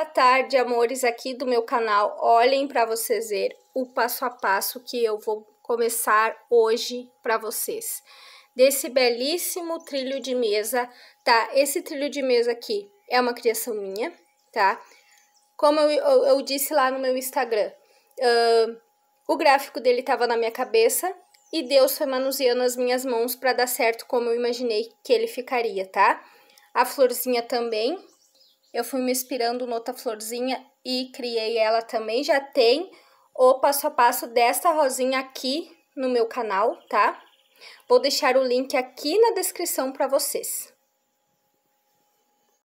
Boa tarde, amores aqui do meu canal. Olhem para vocês ver o passo a passo que eu vou começar hoje para vocês. Desse belíssimo trilho de mesa, tá? Esse trilho de mesa aqui é uma criação minha, tá? Como eu, eu, eu disse lá no meu Instagram, uh, o gráfico dele tava na minha cabeça e Deus foi manuseando as minhas mãos para dar certo como eu imaginei que ele ficaria, tá? A florzinha também, eu fui me inspirando no Outra Florzinha e criei ela também. Já tem o passo a passo desta rosinha aqui no meu canal, tá? Vou deixar o link aqui na descrição para vocês.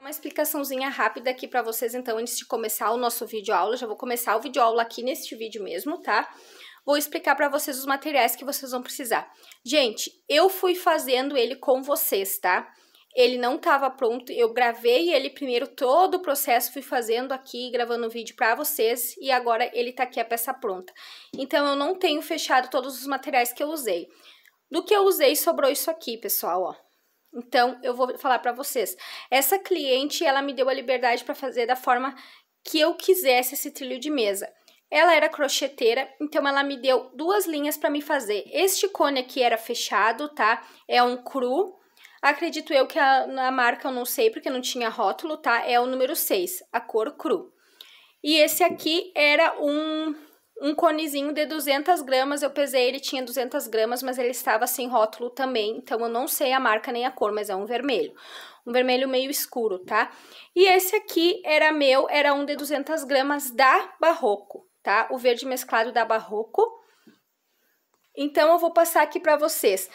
Uma explicaçãozinha rápida aqui para vocês, então, antes de começar o nosso vídeo aula. Já vou começar o vídeo aula aqui neste vídeo mesmo, tá? Vou explicar para vocês os materiais que vocês vão precisar. Gente, eu fui fazendo ele com vocês, Tá? ele não estava pronto. Eu gravei ele primeiro todo o processo, fui fazendo aqui, gravando o vídeo para vocês e agora ele tá aqui a peça pronta. Então eu não tenho fechado todos os materiais que eu usei. Do que eu usei sobrou isso aqui, pessoal, ó. Então eu vou falar para vocês. Essa cliente, ela me deu a liberdade para fazer da forma que eu quisesse esse trilho de mesa. Ela era crocheteira, então ela me deu duas linhas para me fazer. Este cone aqui era fechado, tá? É um cru, Acredito eu que a, a marca eu não sei porque não tinha rótulo, tá? É o número 6, a cor cru. E esse aqui era um, um conezinho de 200 gramas, eu pesei, ele tinha 200 gramas, mas ele estava sem rótulo também, então eu não sei a marca nem a cor, mas é um vermelho. Um vermelho meio escuro, tá? E esse aqui era meu, era um de 200 gramas da Barroco, tá? O verde mesclado da Barroco. Então, eu vou passar aqui para vocês.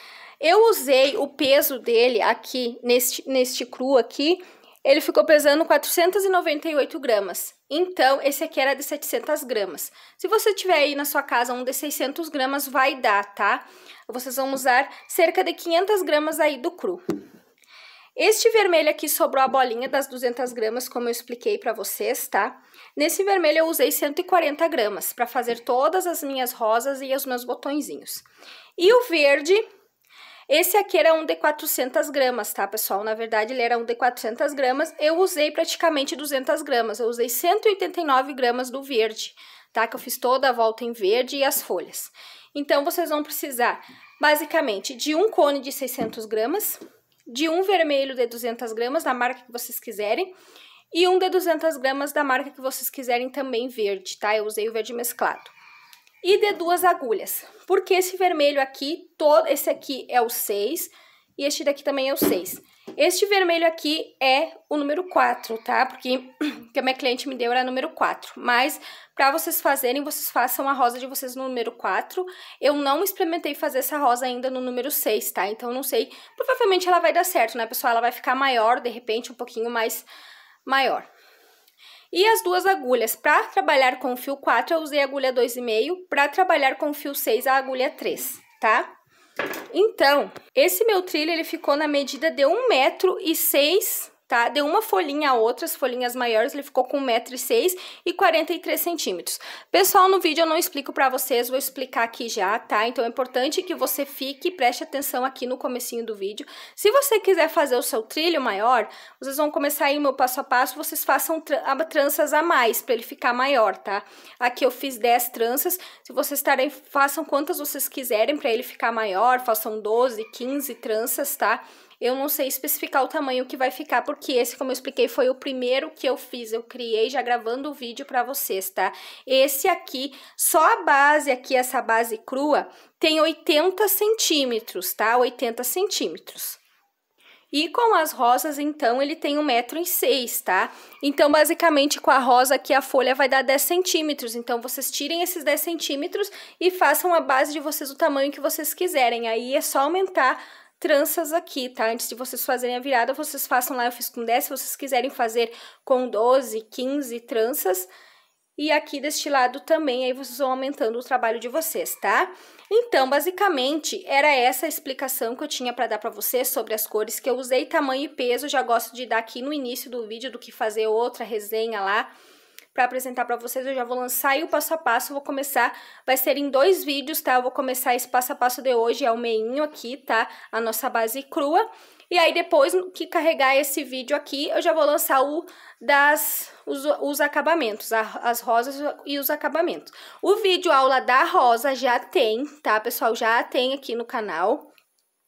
Eu usei o peso dele aqui, neste, neste cru aqui, ele ficou pesando 498 gramas. Então, esse aqui era de 700 gramas. Se você tiver aí na sua casa um de 600 gramas, vai dar, tá? Vocês vão usar cerca de 500 gramas aí do cru. Este vermelho aqui sobrou a bolinha das 200 gramas, como eu expliquei para vocês, tá? Nesse vermelho eu usei 140 gramas para fazer todas as minhas rosas e os meus botõezinhos. E o verde, esse aqui era um de 400 gramas, tá, pessoal? Na verdade, ele era um de 400 gramas. Eu usei praticamente 200 gramas. Eu usei 189 gramas do verde, tá? Que eu fiz toda a volta em verde e as folhas. Então, vocês vão precisar, basicamente, de um cone de 600 gramas, de um vermelho de 200 gramas, da marca que vocês quiserem, e um de 200 gramas da marca que vocês quiserem também verde, tá? Eu usei o verde mesclado e dê duas agulhas. Porque esse vermelho aqui, todo esse aqui é o 6 e este daqui também é o 6. Este vermelho aqui é o número 4, tá? Porque que a minha cliente me deu era número 4. Mas para vocês fazerem, vocês façam a rosa de vocês no número 4. Eu não experimentei fazer essa rosa ainda no número 6, tá? Então não sei, provavelmente ela vai dar certo, né, pessoal? Ela vai ficar maior, de repente um pouquinho mais maior. E as duas agulhas, para trabalhar com o fio 4, eu usei a agulha 2,5, para trabalhar com o fio 6, a agulha 3, tá? Então, esse meu trilho, ele ficou na medida de 1 metro tá? De uma folhinha a outra, as folhinhas maiores, ele ficou com 1,6m e 43cm. Pessoal, no vídeo eu não explico pra vocês, vou explicar aqui já, tá? Então é importante que você fique e preste atenção aqui no comecinho do vídeo. Se você quiser fazer o seu trilho maior, vocês vão começar aí o meu passo a passo, vocês façam tranças a mais pra ele ficar maior, tá? Aqui eu fiz 10 tranças, se vocês estarem, façam quantas vocês quiserem pra ele ficar maior, façam 12, 15 tranças, tá? Eu não sei especificar o tamanho que vai ficar, porque esse, como eu expliquei, foi o primeiro que eu fiz. Eu criei já gravando o vídeo para vocês, tá? Esse aqui, só a base aqui, essa base crua, tem 80 centímetros, tá? 80 centímetros. E com as rosas, então, ele tem 1,6m, tá? Então, basicamente, com a rosa aqui, a folha vai dar 10 centímetros. Então, vocês tirem esses 10 centímetros e façam a base de vocês o tamanho que vocês quiserem. Aí, é só aumentar tranças aqui, tá? Antes de vocês fazerem a virada, vocês façam lá, eu fiz com 10, se vocês quiserem fazer com 12, 15 tranças. E aqui deste lado também, aí vocês vão aumentando o trabalho de vocês, tá? Então, basicamente, era essa a explicação que eu tinha para dar para vocês sobre as cores que eu usei, tamanho e peso. Já gosto de dar aqui no início do vídeo do que fazer outra resenha lá, para apresentar para vocês. Eu já vou lançar aí o passo a passo, vou começar, vai ser em dois vídeos, tá? Eu vou começar esse passo a passo de hoje, é o meinho aqui, tá? A nossa base crua. E aí, depois que carregar esse vídeo aqui, eu já vou lançar o das, os, os acabamentos, a, as rosas e os acabamentos. O vídeo aula da rosa já tem, tá, pessoal? Já tem aqui no canal.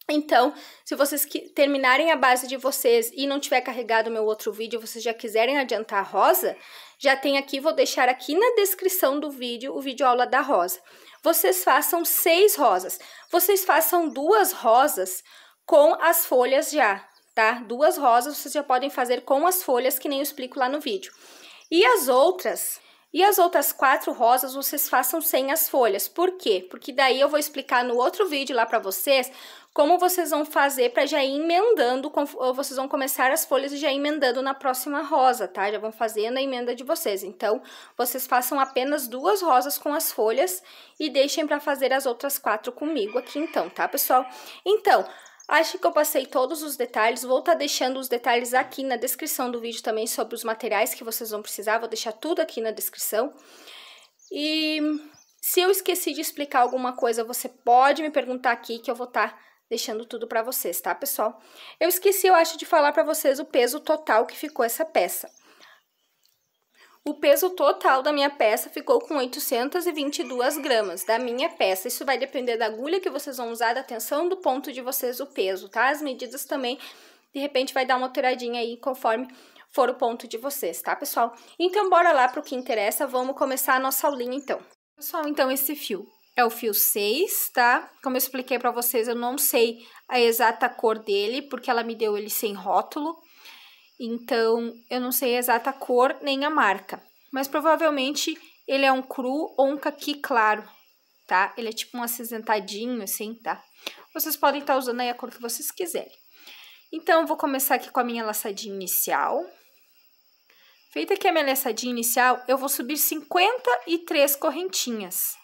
Então, se vocês que, terminarem a base de vocês e não tiver carregado o meu outro vídeo, vocês já quiserem adiantar a rosa, já tem aqui, vou deixar aqui na descrição do vídeo, o vídeo aula da rosa. Vocês façam seis rosas. Vocês façam duas rosas com as folhas já, tá? Duas rosas vocês já podem fazer com as folhas, que nem eu explico lá no vídeo. E as outras, e as outras quatro rosas vocês façam sem as folhas. Por quê? Porque daí eu vou explicar no outro vídeo lá para vocês como vocês vão fazer para já ir emendando, vocês vão começar as folhas e já ir emendando na próxima rosa, tá? Já vão fazendo a emenda de vocês. Então, vocês façam apenas duas rosas com as folhas e deixem para fazer as outras quatro comigo aqui então, tá, pessoal? Então, Acho que eu passei todos os detalhes, vou estar tá deixando os detalhes aqui na descrição do vídeo também sobre os materiais que vocês vão precisar, vou deixar tudo aqui na descrição. E se eu esqueci de explicar alguma coisa, você pode me perguntar aqui que eu vou estar tá deixando tudo para vocês, tá, pessoal? Eu esqueci, eu acho, de falar para vocês o peso total que ficou essa peça. O peso total da minha peça ficou com 822 gramas, da minha peça. Isso vai depender da agulha que vocês vão usar, da tensão do ponto de vocês, o peso, tá? As medidas também, de repente, vai dar uma alteradinha aí conforme for o ponto de vocês, tá, pessoal? Então, bora lá pro que interessa, vamos começar a nossa aulinha, então. Pessoal, então, esse fio é o fio 6, tá? Como eu expliquei pra vocês, eu não sei a exata cor dele, porque ela me deu ele sem rótulo, então, eu não sei a exata cor nem a marca, mas provavelmente ele é um cru ou um caqui claro, tá? Ele é tipo um acinzentadinho, assim, tá? Vocês podem estar tá usando aí a cor que vocês quiserem. Então, vou começar aqui com a minha laçadinha inicial. Feita aqui a minha laçadinha inicial, eu vou subir 53 correntinhas,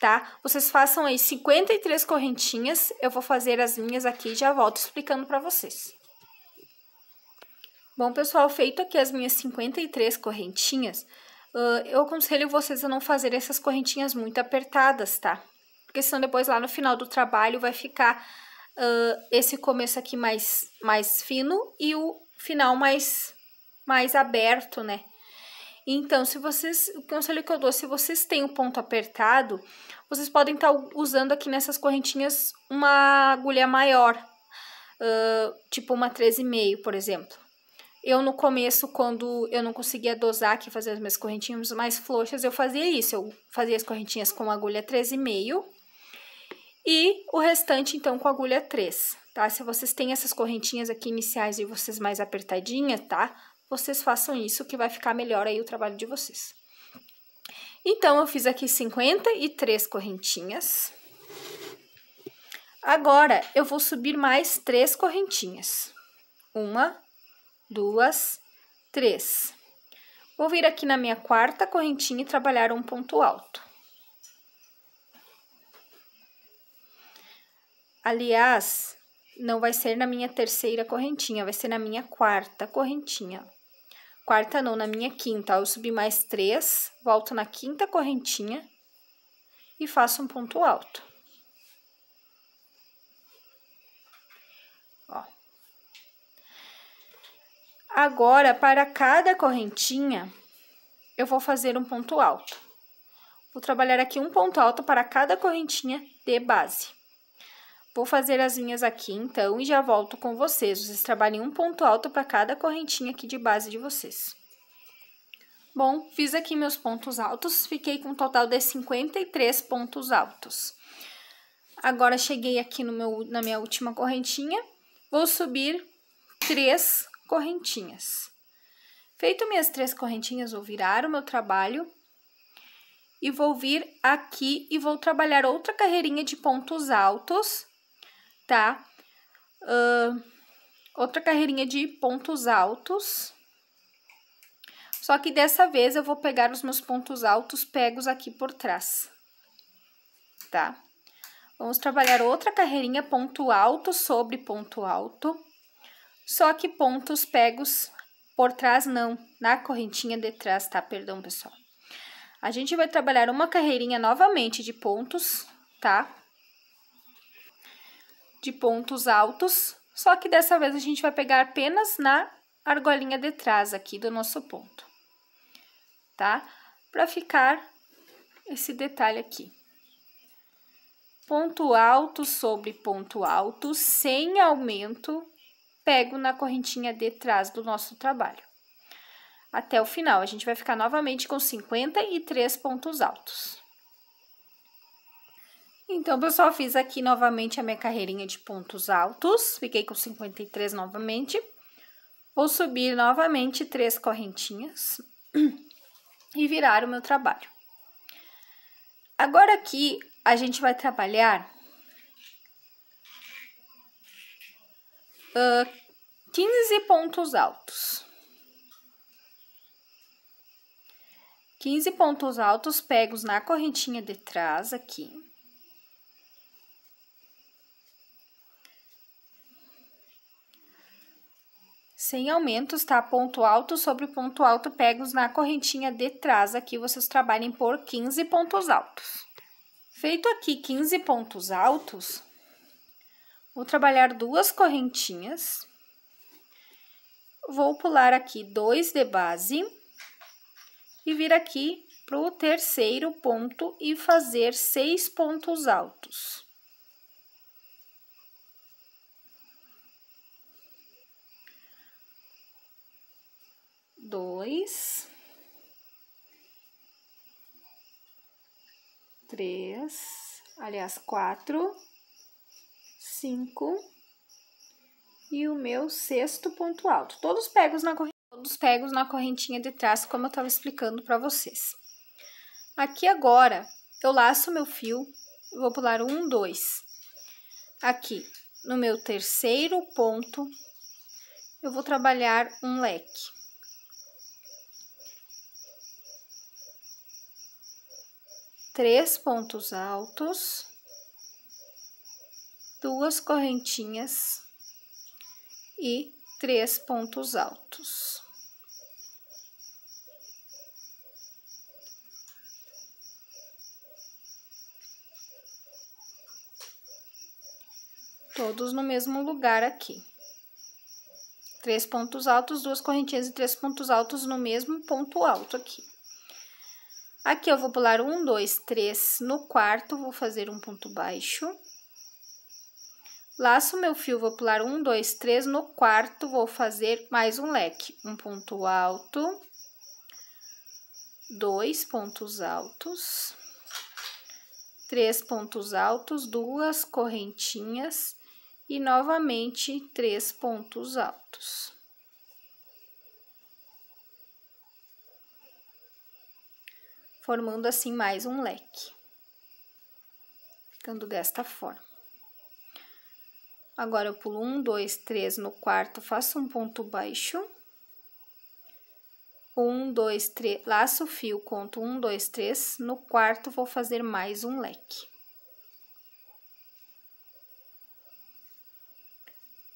tá? Vocês façam aí 53 correntinhas, eu vou fazer as minhas aqui e já volto explicando para vocês. Bom, pessoal, feito aqui as minhas 53 correntinhas, uh, eu aconselho vocês a não fazer essas correntinhas muito apertadas, tá? Porque senão depois lá no final do trabalho vai ficar uh, esse começo aqui mais, mais fino e o final mais, mais aberto, né? Então, se vocês, o conselho que eu dou, se vocês têm o um ponto apertado, vocês podem estar tá usando aqui nessas correntinhas uma agulha maior, uh, tipo uma 13,5, por exemplo. Eu no começo, quando eu não conseguia dosar aqui, fazer as minhas correntinhas mais frouxas, eu fazia isso. Eu fazia as correntinhas com agulha 13,5 e o restante, então, com agulha 3, tá? Se vocês têm essas correntinhas aqui iniciais e vocês mais apertadinha, tá? Vocês façam isso que vai ficar melhor aí o trabalho de vocês. Então, eu fiz aqui 53 correntinhas. Agora, eu vou subir mais três correntinhas. Uma, duas, três. Vou vir aqui na minha quarta correntinha e trabalhar um ponto alto. Aliás, não vai ser na minha terceira correntinha, vai ser na minha quarta correntinha. Quarta não, na minha quinta. Eu subi mais três, volto na quinta correntinha e faço um ponto alto. Agora, para cada correntinha, eu vou fazer um ponto alto. Vou trabalhar aqui um ponto alto para cada correntinha de base. Vou fazer as minhas aqui, então, e já volto com vocês. Vocês trabalhem um ponto alto para cada correntinha aqui de base de vocês. Bom, fiz aqui meus pontos altos, fiquei com um total de 53 pontos altos. Agora, cheguei aqui no meu, na minha última correntinha, vou subir três correntinhas. Feito minhas três correntinhas, vou virar o meu trabalho e vou vir aqui e vou trabalhar outra carreirinha de pontos altos, tá? Uh, outra carreirinha de pontos altos. Só que dessa vez eu vou pegar os meus pontos altos pegos aqui por trás, tá? Vamos trabalhar outra carreirinha ponto alto sobre ponto alto. Só que pontos pegos por trás não, na correntinha de trás, tá? Perdão, pessoal. A gente vai trabalhar uma carreirinha novamente de pontos, tá? De pontos altos, só que dessa vez a gente vai pegar apenas na argolinha de trás aqui do nosso ponto, tá? Pra ficar esse detalhe aqui. Ponto alto sobre ponto alto, sem aumento, pego na correntinha de trás do nosso trabalho. Até o final, a gente vai ficar novamente com 53 pontos altos. Então, pessoal, fiz aqui novamente a minha carreirinha de pontos altos, fiquei com 53 novamente. Vou subir novamente três correntinhas e virar o meu trabalho. Agora aqui, a gente vai trabalhar uh, ah, 15 pontos altos. 15 pontos altos pegos na correntinha de trás aqui. Sem aumentos, tá? Ponto alto sobre ponto alto pegos na correntinha de trás aqui, vocês trabalhem por 15 pontos altos. Feito aqui 15 pontos altos, Vou trabalhar duas correntinhas. Vou pular aqui dois de base e vir aqui para o terceiro ponto e fazer seis pontos altos. Dois, três, aliás, quatro, e o meu sexto ponto alto. Todos pegos na, todos pegos na correntinha de trás, como eu estava explicando para vocês. Aqui agora, eu laço meu fio, vou pular um, dois. Aqui, no meu terceiro ponto, eu vou trabalhar um leque. Três pontos altos duas correntinhas e três pontos altos. Todos no mesmo lugar aqui. Três pontos altos, duas correntinhas e três pontos altos no mesmo ponto alto aqui. Aqui eu vou pular um, dois, três no quarto, vou fazer um ponto baixo Laço meu fio, vou pular um, dois, três, no quarto vou fazer mais um leque. Um ponto alto, dois pontos altos, três pontos altos, duas correntinhas e novamente três pontos altos. Formando assim mais um leque, ficando desta forma. Agora, eu pulo um, dois, três no quarto, faço um ponto baixo. Um, dois, três, laço o fio, conto um, dois, três. No quarto, vou fazer mais um leque.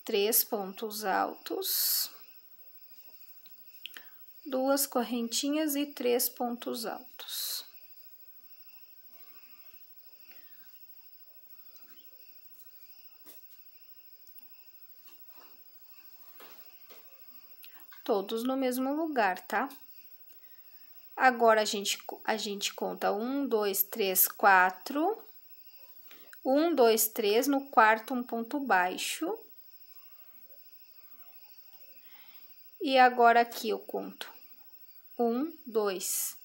Três pontos altos. Duas correntinhas e três pontos altos. todos no mesmo lugar, tá? Agora, a gente, a gente conta um, dois, três, quatro. Um, dois, três, no quarto, um ponto baixo. E agora, aqui eu conto. Um, dois.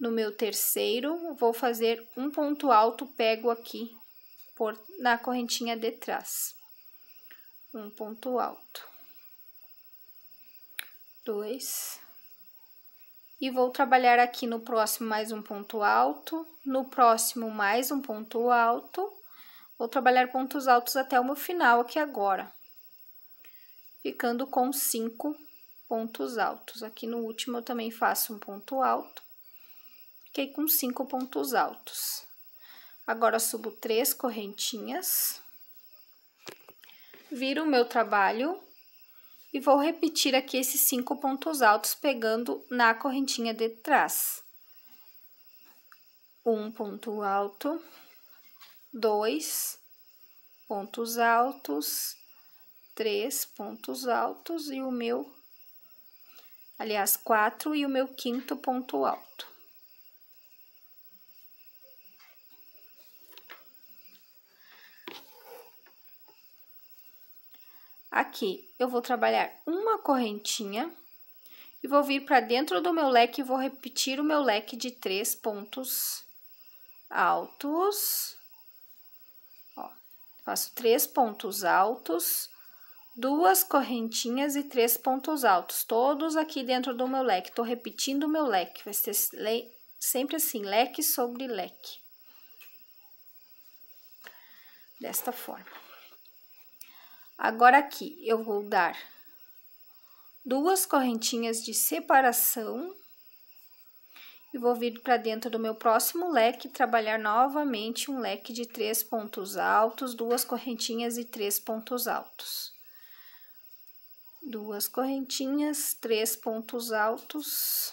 No meu terceiro, vou fazer um ponto alto, pego aqui por, na correntinha de trás. Um ponto alto dois. E vou trabalhar aqui no próximo mais um ponto alto, no próximo mais um ponto alto. Vou trabalhar pontos altos até o meu final aqui agora. Ficando com cinco pontos altos. Aqui no último eu também faço um ponto alto. Fiquei com cinco pontos altos. Agora subo três correntinhas. Viro o meu trabalho e vou repetir aqui esses cinco pontos altos pegando na correntinha de trás. Um ponto alto, dois pontos altos, três pontos altos e o meu, aliás, quatro e o meu quinto ponto alto. Aqui, eu vou trabalhar uma correntinha e vou vir para dentro do meu leque e vou repetir o meu leque de três pontos altos. Ó, faço três pontos altos, duas correntinhas e três pontos altos, todos aqui dentro do meu leque. Tô repetindo o meu leque, vai ser sempre assim, leque sobre leque. Desta forma. Agora aqui eu vou dar duas correntinhas de separação e vou vir para dentro do meu próximo leque trabalhar novamente um leque de três pontos altos, duas correntinhas e três pontos altos. Duas correntinhas, três pontos altos.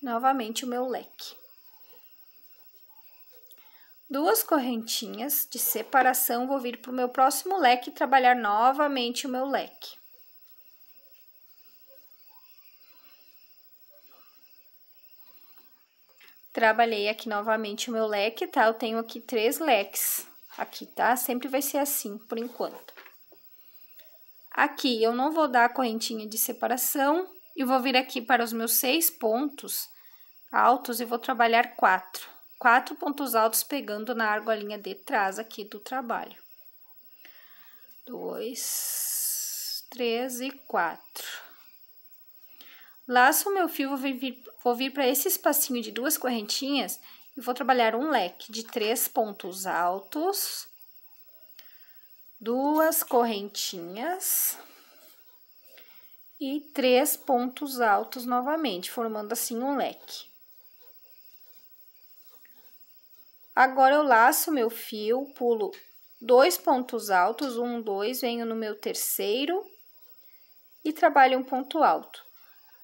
Novamente o meu leque. Duas correntinhas de separação, vou vir para o meu próximo leque e trabalhar novamente o meu leque. Trabalhei aqui novamente o meu leque, tá? Eu tenho aqui três leques aqui, tá? Sempre vai ser assim, por enquanto. Aqui, eu não vou dar a correntinha de separação, e vou vir aqui para os meus seis pontos altos e vou trabalhar quatro quatro pontos altos pegando na argolinha de trás aqui do trabalho. Dois, três e quatro. Laço o meu fio, vou vir, vou vir para esse espacinho de duas correntinhas e vou trabalhar um leque de três pontos altos, duas correntinhas e três pontos altos novamente, formando assim um leque. Agora, eu laço meu fio, pulo dois pontos altos, um, dois, venho no meu terceiro e trabalho um ponto alto.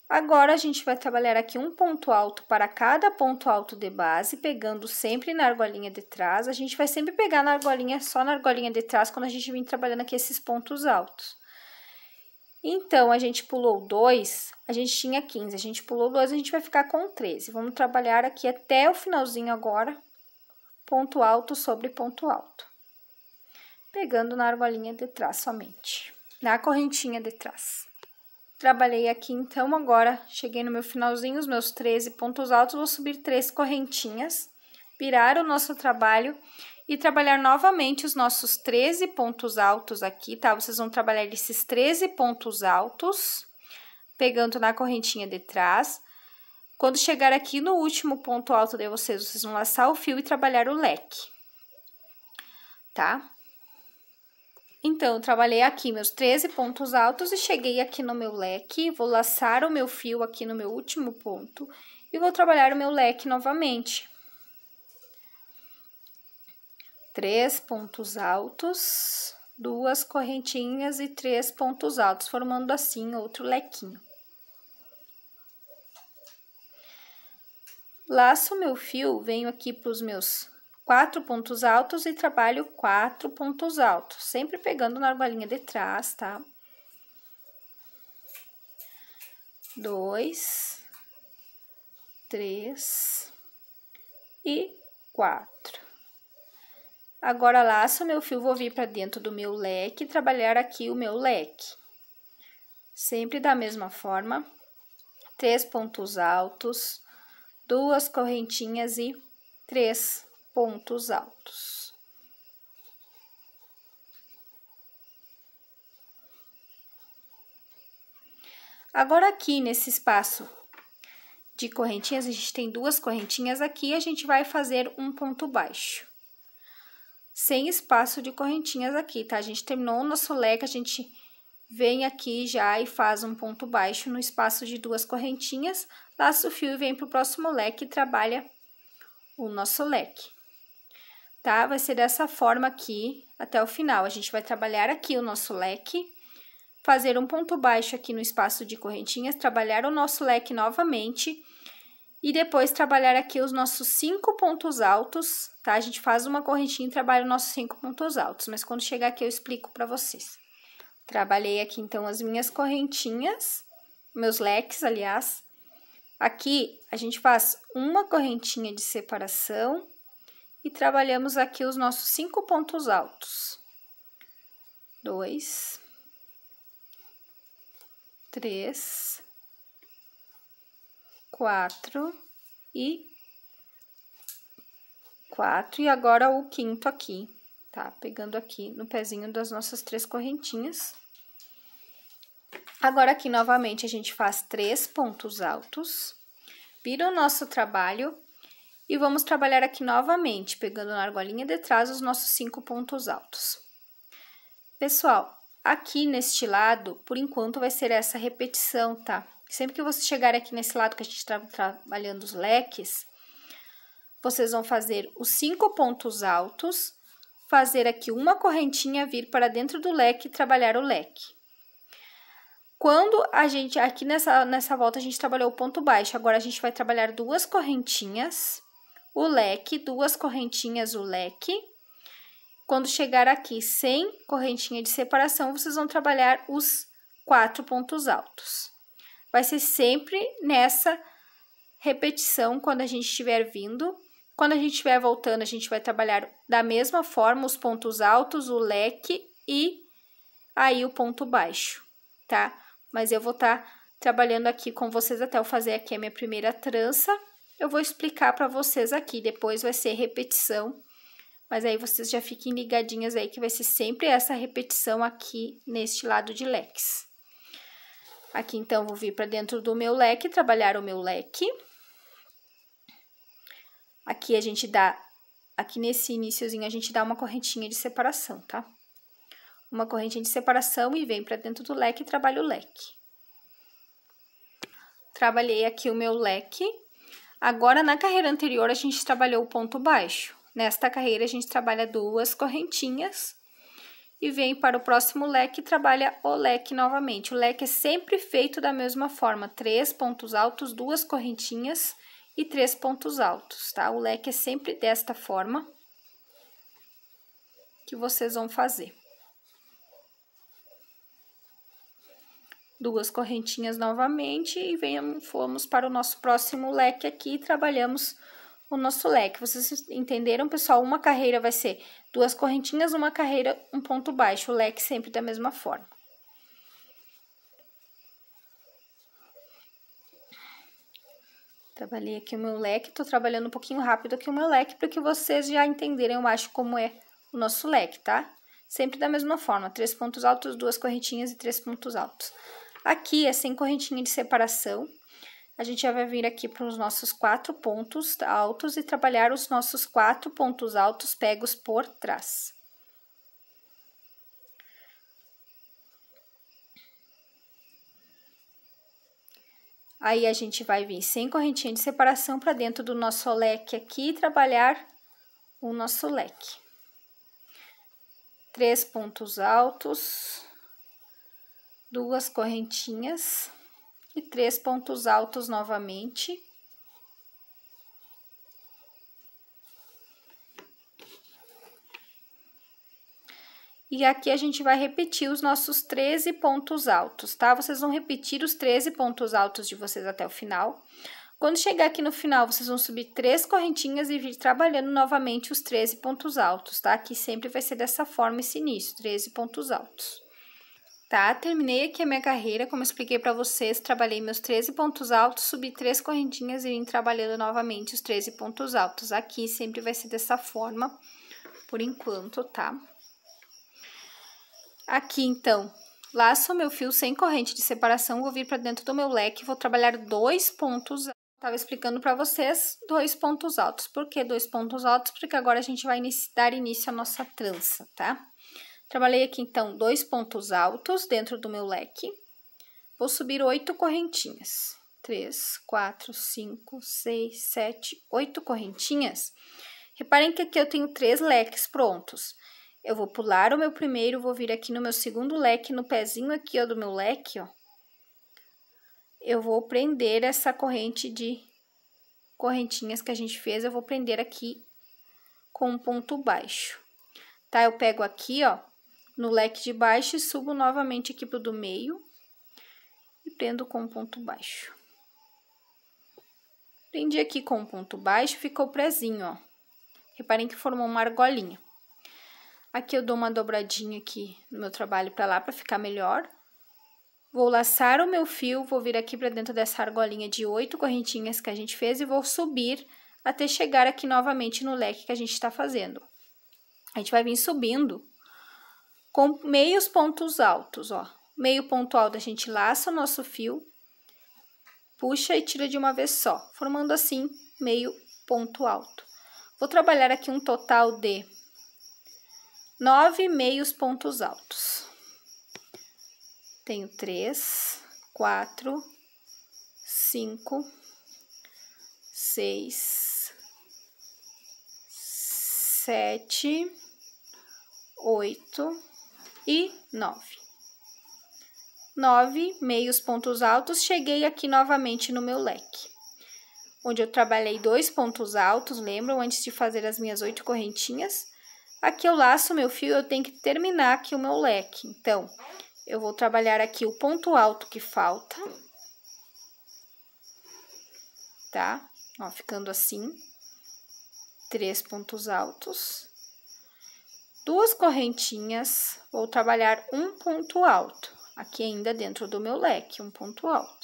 Agora, a gente vai trabalhar aqui um ponto alto para cada ponto alto de base, pegando sempre na argolinha de trás. A gente vai sempre pegar na argolinha, só na argolinha de trás, quando a gente vem trabalhando aqui esses pontos altos. Então, a gente pulou dois, a gente tinha 15, a gente pulou dois, a gente vai ficar com 13. Vamos trabalhar aqui até o finalzinho agora, ponto alto sobre ponto alto, pegando na argolinha de trás somente, na correntinha de trás. Trabalhei aqui, então, agora cheguei no meu finalzinho, os meus 13 pontos altos, vou subir três correntinhas, virar o nosso trabalho e trabalhar novamente os nossos 13 pontos altos aqui, tá? Vocês vão trabalhar esses 13 pontos altos, pegando na correntinha de trás, quando chegar aqui no último ponto alto de vocês, vocês vão laçar o fio e trabalhar o leque, tá? Então, eu trabalhei aqui meus 13 pontos altos e cheguei aqui no meu leque, vou laçar o meu fio aqui no meu último ponto e vou trabalhar o meu leque novamente. Três pontos altos, duas correntinhas e três pontos altos, formando assim outro lequinho. Laço meu fio, venho aqui para os meus quatro pontos altos e trabalho quatro pontos altos, sempre pegando na argolinha de trás, tá? Dois, três e quatro. Agora, laço meu fio, vou vir para dentro do meu leque e trabalhar aqui o meu leque. Sempre da mesma forma, três pontos altos, duas correntinhas e três pontos altos. Agora, aqui nesse espaço de correntinhas, a gente tem duas correntinhas aqui, a gente vai fazer um ponto baixo. Sem espaço de correntinhas aqui, tá? A gente terminou o nosso leque, a gente vem aqui já e faz um ponto baixo no espaço de duas correntinhas, laça o fio e vem para o próximo leque e trabalha o nosso leque. Tá? Vai ser dessa forma aqui até o final. A gente vai trabalhar aqui o nosso leque, fazer um ponto baixo aqui no espaço de correntinhas, trabalhar o nosso leque novamente e depois trabalhar aqui os nossos cinco pontos altos, tá? A gente faz uma correntinha e trabalha os nossos cinco pontos altos, mas quando chegar aqui eu explico para vocês. Trabalhei aqui então as minhas correntinhas, meus leques, aliás. Aqui a gente faz uma correntinha de separação e trabalhamos aqui os nossos cinco pontos altos. Dois, três, quatro e quatro. E agora o quinto aqui, tá? Pegando aqui no pezinho das nossas três correntinhas. Agora, aqui novamente, a gente faz três pontos altos, vira o nosso trabalho e vamos trabalhar aqui novamente, pegando na argolinha de trás os nossos cinco pontos altos. Pessoal, aqui neste lado, por enquanto, vai ser essa repetição, tá? Sempre que você chegar aqui nesse lado que a gente está trabalhando os leques, vocês vão fazer os cinco pontos altos fazer aqui uma correntinha vir para dentro do leque e trabalhar o leque. Quando a gente, aqui nessa, nessa volta, a gente trabalhou o ponto baixo, agora a gente vai trabalhar duas correntinhas, o leque, duas correntinhas, o leque. Quando chegar aqui sem correntinha de separação, vocês vão trabalhar os quatro pontos altos. Vai ser sempre nessa repetição, quando a gente estiver vindo quando a gente estiver voltando, a gente vai trabalhar da mesma forma os pontos altos, o leque e aí o ponto baixo, tá? Mas eu vou estar tá trabalhando aqui com vocês até eu fazer aqui a minha primeira trança. Eu vou explicar para vocês aqui, depois vai ser repetição, mas aí vocês já fiquem ligadinhas aí que vai ser sempre essa repetição aqui neste lado de leques. Aqui, então, vou vir para dentro do meu leque, trabalhar o meu leque. Aqui a gente dá, aqui nesse iníciozinho a gente dá uma correntinha de separação, tá? Uma correntinha de separação e vem pra dentro do leque e trabalha o leque. Trabalhei aqui o meu leque. Agora, na carreira anterior, a gente trabalhou o ponto baixo. Nesta carreira, a gente trabalha duas correntinhas e vem para o próximo leque e trabalha o leque novamente. O leque é sempre feito da mesma forma, três pontos altos, duas correntinhas e três pontos altos, tá? O leque é sempre desta forma que vocês vão fazer. Duas correntinhas novamente e venhamos, fomos para o nosso próximo leque aqui e trabalhamos o nosso leque. Vocês entenderam, pessoal? Uma carreira vai ser duas correntinhas, uma carreira, um ponto baixo, o leque sempre da mesma forma. Trabalhei aqui o meu leque, tô trabalhando um pouquinho rápido aqui o meu leque para que vocês já entenderem, eu acho, como é o nosso leque, tá? Sempre da mesma forma, três pontos altos, duas correntinhas e três pontos altos. Aqui é sem correntinha de separação, a gente já vai vir aqui para os nossos quatro pontos altos e trabalhar os nossos quatro pontos altos pegos por trás. Aí a gente vai vir sem correntinha de separação para dentro do nosso leque aqui e trabalhar o nosso leque. Três pontos altos, duas correntinhas e três pontos altos novamente E aqui a gente vai repetir os nossos 13 pontos altos, tá? Vocês vão repetir os 13 pontos altos de vocês até o final. Quando chegar aqui no final, vocês vão subir três correntinhas e vir trabalhando novamente os 13 pontos altos, tá? Que sempre vai ser dessa forma esse início, 13 pontos altos. Tá? Terminei aqui a minha carreira, como expliquei para vocês, trabalhei meus 13 pontos altos, subi três correntinhas e vim trabalhando novamente os 13 pontos altos. Aqui sempre vai ser dessa forma, por enquanto, tá? Aqui, então, laço meu fio sem corrente de separação, vou vir para dentro do meu leque, vou trabalhar dois pontos Estava explicando para vocês dois pontos altos. Por que dois pontos altos? Porque agora a gente vai dar início à nossa trança, tá? Trabalhei aqui, então, dois pontos altos dentro do meu leque. Vou subir oito correntinhas. Três, quatro, cinco, seis, sete, oito correntinhas. Reparem que aqui eu tenho três leques prontos. Eu vou pular o meu primeiro, vou vir aqui no meu segundo leque, no pezinho aqui, ó, do meu leque, ó. Eu vou prender essa corrente de correntinhas que a gente fez, eu vou prender aqui com um ponto baixo. Tá? Eu pego aqui, ó, no leque de baixo e subo novamente aqui pro do meio e prendo com um ponto baixo. Prendi aqui com um ponto baixo, ficou presinho, ó. Reparem que formou uma argolinha. Aqui eu dou uma dobradinha aqui no meu trabalho para lá para ficar melhor. Vou laçar o meu fio, vou vir aqui para dentro dessa argolinha de oito correntinhas que a gente fez e vou subir até chegar aqui novamente no leque que a gente está fazendo. A gente vai vir subindo com meios pontos altos, ó. Meio ponto alto a gente laça o nosso fio, puxa e tira de uma vez só, formando assim meio ponto alto. Vou trabalhar aqui um total de nove meios pontos altos. Tenho três, quatro, cinco, seis, sete, oito e nove. Nove meios pontos altos, cheguei aqui novamente no meu leque, onde eu trabalhei dois pontos altos, lembram, antes de fazer as minhas oito correntinhas Aqui eu laço meu fio, eu tenho que terminar aqui o meu leque. Então, eu vou trabalhar aqui o ponto alto que falta. Tá? Ó, ficando assim. Três pontos altos. Duas correntinhas, vou trabalhar um ponto alto. Aqui ainda dentro do meu leque, um ponto alto.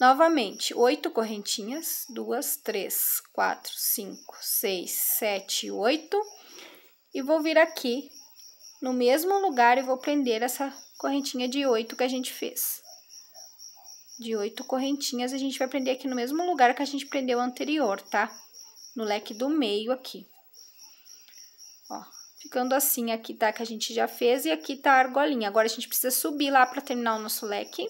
Novamente, oito correntinhas, duas, três, quatro, cinco, seis, sete, oito, e vou vir aqui no mesmo lugar e vou prender essa correntinha de oito que a gente fez. De oito correntinhas, a gente vai prender aqui no mesmo lugar que a gente prendeu anterior, tá? No leque do meio aqui. Ó, ficando assim aqui, tá? Que a gente já fez e aqui tá a argolinha. Agora, a gente precisa subir lá para terminar o nosso leque.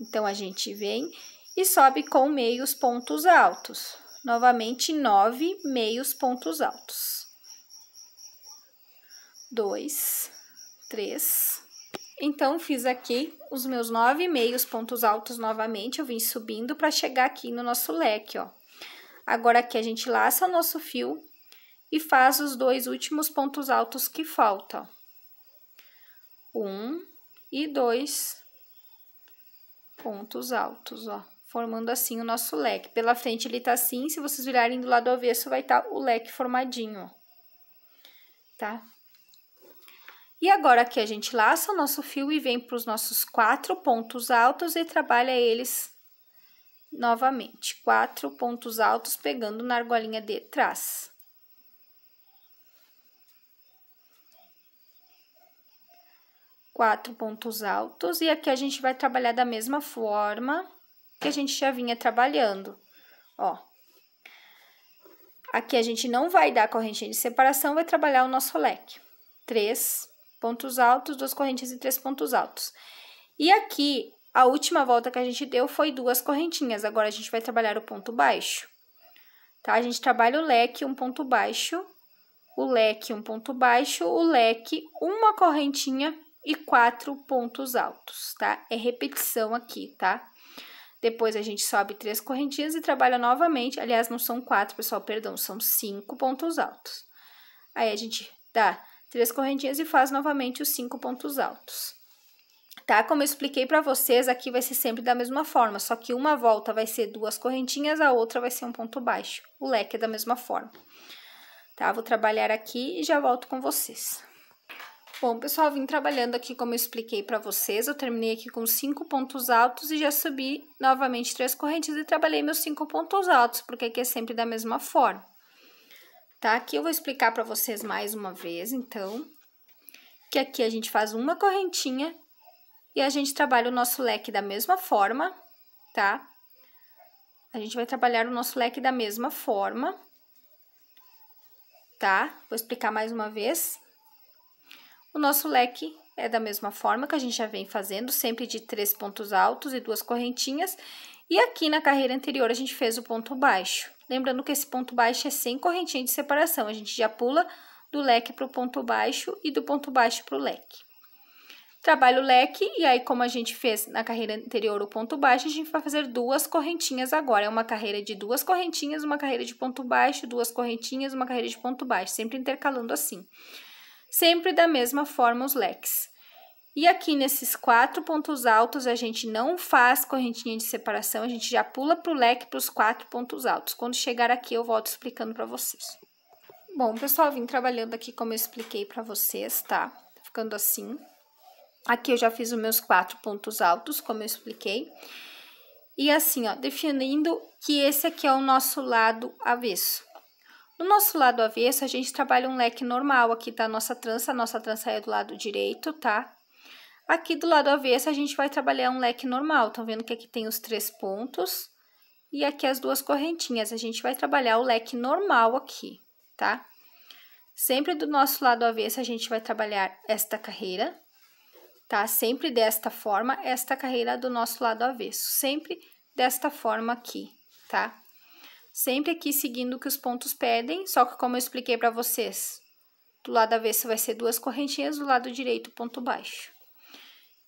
Então, a gente vem e sobe com meios pontos altos. Novamente, nove meios pontos altos. Dois, três. Então, fiz aqui os meus nove meios pontos altos novamente. Eu vim subindo para chegar aqui no nosso leque, ó. Agora, aqui a gente laça o nosso fio e faz os dois últimos pontos altos que faltam. Um e dois pontos altos, ó, formando assim o nosso leque. Pela frente ele tá assim, se vocês virarem do lado avesso vai estar tá o leque formadinho, ó. Tá? E agora que a gente laça o nosso fio e vem para os nossos quatro pontos altos e trabalha eles novamente. Quatro pontos altos pegando na argolinha de trás. quatro pontos altos, e aqui a gente vai trabalhar da mesma forma que a gente já vinha trabalhando, ó. Aqui a gente não vai dar correntinha de separação, vai trabalhar o nosso leque. Três pontos altos, duas correntinhas e três pontos altos. E aqui, a última volta que a gente deu foi duas correntinhas, agora a gente vai trabalhar o ponto baixo. Tá? A gente trabalha o leque, um ponto baixo, o leque, um ponto baixo, o leque, uma correntinha e quatro pontos altos, tá? É repetição aqui, tá? Depois a gente sobe três correntinhas e trabalha novamente. Aliás, não são quatro, pessoal, perdão, são cinco pontos altos. Aí a gente dá três correntinhas e faz novamente os cinco pontos altos. Tá? Como eu expliquei para vocês, aqui vai ser sempre da mesma forma, só que uma volta vai ser duas correntinhas, a outra vai ser um ponto baixo. O leque é da mesma forma. Tá? Vou trabalhar aqui e já volto com vocês. Bom, pessoal, vim trabalhando aqui como eu expliquei para vocês. Eu terminei aqui com cinco pontos altos e já subi novamente três correntes e trabalhei meus cinco pontos altos, porque aqui é sempre da mesma forma. Tá? Aqui eu vou explicar para vocês mais uma vez, então, que aqui a gente faz uma correntinha e a gente trabalha o nosso leque da mesma forma, tá? A gente vai trabalhar o nosso leque da mesma forma, tá? Vou explicar mais uma vez. O nosso leque é da mesma forma que a gente já vem fazendo, sempre de três pontos altos e duas correntinhas. E aqui na carreira anterior a gente fez o ponto baixo. Lembrando que esse ponto baixo é sem correntinha de separação, a gente já pula do leque para o ponto baixo e do ponto baixo para o leque. Trabalho o leque e aí como a gente fez na carreira anterior o ponto baixo, a gente vai fazer duas correntinhas agora. É uma carreira de duas correntinhas, uma carreira de ponto baixo, duas correntinhas, uma carreira de ponto baixo, sempre intercalando assim sempre da mesma forma os leques. E aqui nesses quatro pontos altos, a gente não faz correntinha de separação, a gente já pula para o leque para os quatro pontos altos. Quando chegar aqui, eu volto explicando para vocês. Bom, pessoal, vim trabalhando aqui como eu expliquei para vocês, tá? tá? Ficando assim. Aqui eu já fiz os meus quatro pontos altos, como eu expliquei. E assim, ó, definindo que esse aqui é o nosso lado avesso. No nosso lado avesso, a gente trabalha um leque normal aqui da nossa trança, a nossa trança é do lado direito, tá? Aqui do lado avesso, a gente vai trabalhar um leque normal, estão vendo que aqui tem os três pontos e aqui as duas correntinhas. A gente vai trabalhar o leque normal aqui, tá? Sempre do nosso lado avesso, a gente vai trabalhar esta carreira, tá? Sempre desta forma, esta carreira do nosso lado avesso, sempre desta forma aqui, tá? sempre aqui seguindo o que os pontos pedem, só que como eu expliquei para vocês, do lado avesso vai ser duas correntinhas, do lado direito ponto baixo.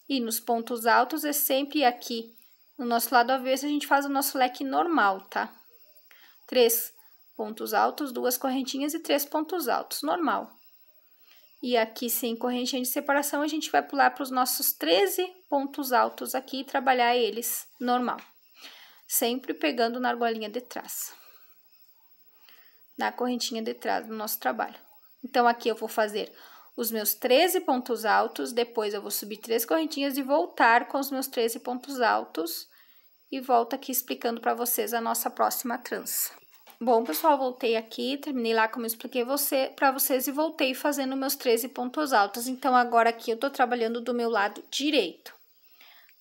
E nos pontos altos é sempre aqui, no nosso lado avesso a gente faz o nosso leque normal, tá? Três pontos altos, duas correntinhas e três pontos altos, normal. E aqui sem correntinha de separação a gente vai pular para os nossos 13 pontos altos aqui e trabalhar eles normal sempre pegando na argolinha de trás, na correntinha de trás do nosso trabalho. Então, aqui eu vou fazer os meus 13 pontos altos, depois eu vou subir três correntinhas e voltar com os meus 13 pontos altos e volto aqui explicando para vocês a nossa próxima trança. Bom, pessoal, voltei aqui, terminei lá como eu expliquei você, para vocês e voltei fazendo meus 13 pontos altos. Então, agora aqui eu tô trabalhando do meu lado direito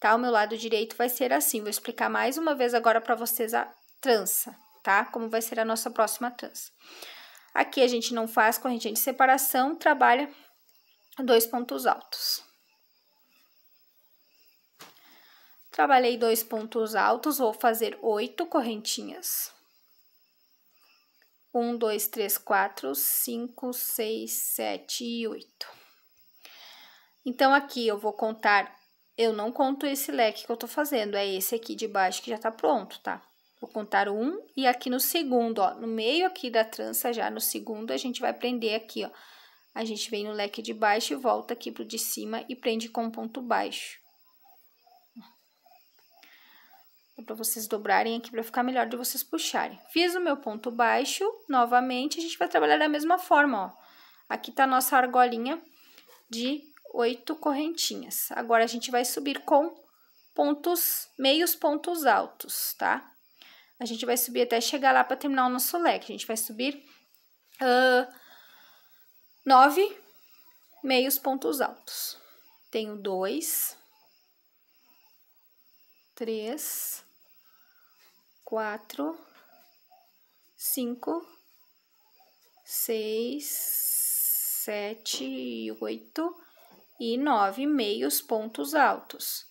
tá? O meu lado direito vai ser assim. Vou explicar mais uma vez agora para vocês a trança, tá? Como vai ser a nossa próxima trança. Aqui a gente não faz correntinha de separação, trabalha dois pontos altos. Trabalhei dois pontos altos, vou fazer oito correntinhas. Um, dois, três, quatro, cinco, seis, sete e oito. Então, aqui eu vou contar eu não conto esse leque que eu tô fazendo, é esse aqui de baixo que já tá pronto, tá? Vou contar um e aqui no segundo, ó, no meio aqui da trança já, no segundo, a gente vai prender aqui, ó. A gente vem no leque de baixo e volta aqui pro de cima e prende com ponto baixo. pra vocês dobrarem aqui pra ficar melhor de vocês puxarem. Fiz o meu ponto baixo, novamente, a gente vai trabalhar da mesma forma, ó. Aqui tá a nossa argolinha de oito correntinhas. Agora, a gente vai subir com pontos, meios pontos altos, tá? A gente vai subir até chegar lá para terminar o nosso leque. A gente vai subir uh, nove meios pontos altos. Tenho dois, três, quatro, cinco, seis, sete, e oito e nove meios pontos altos.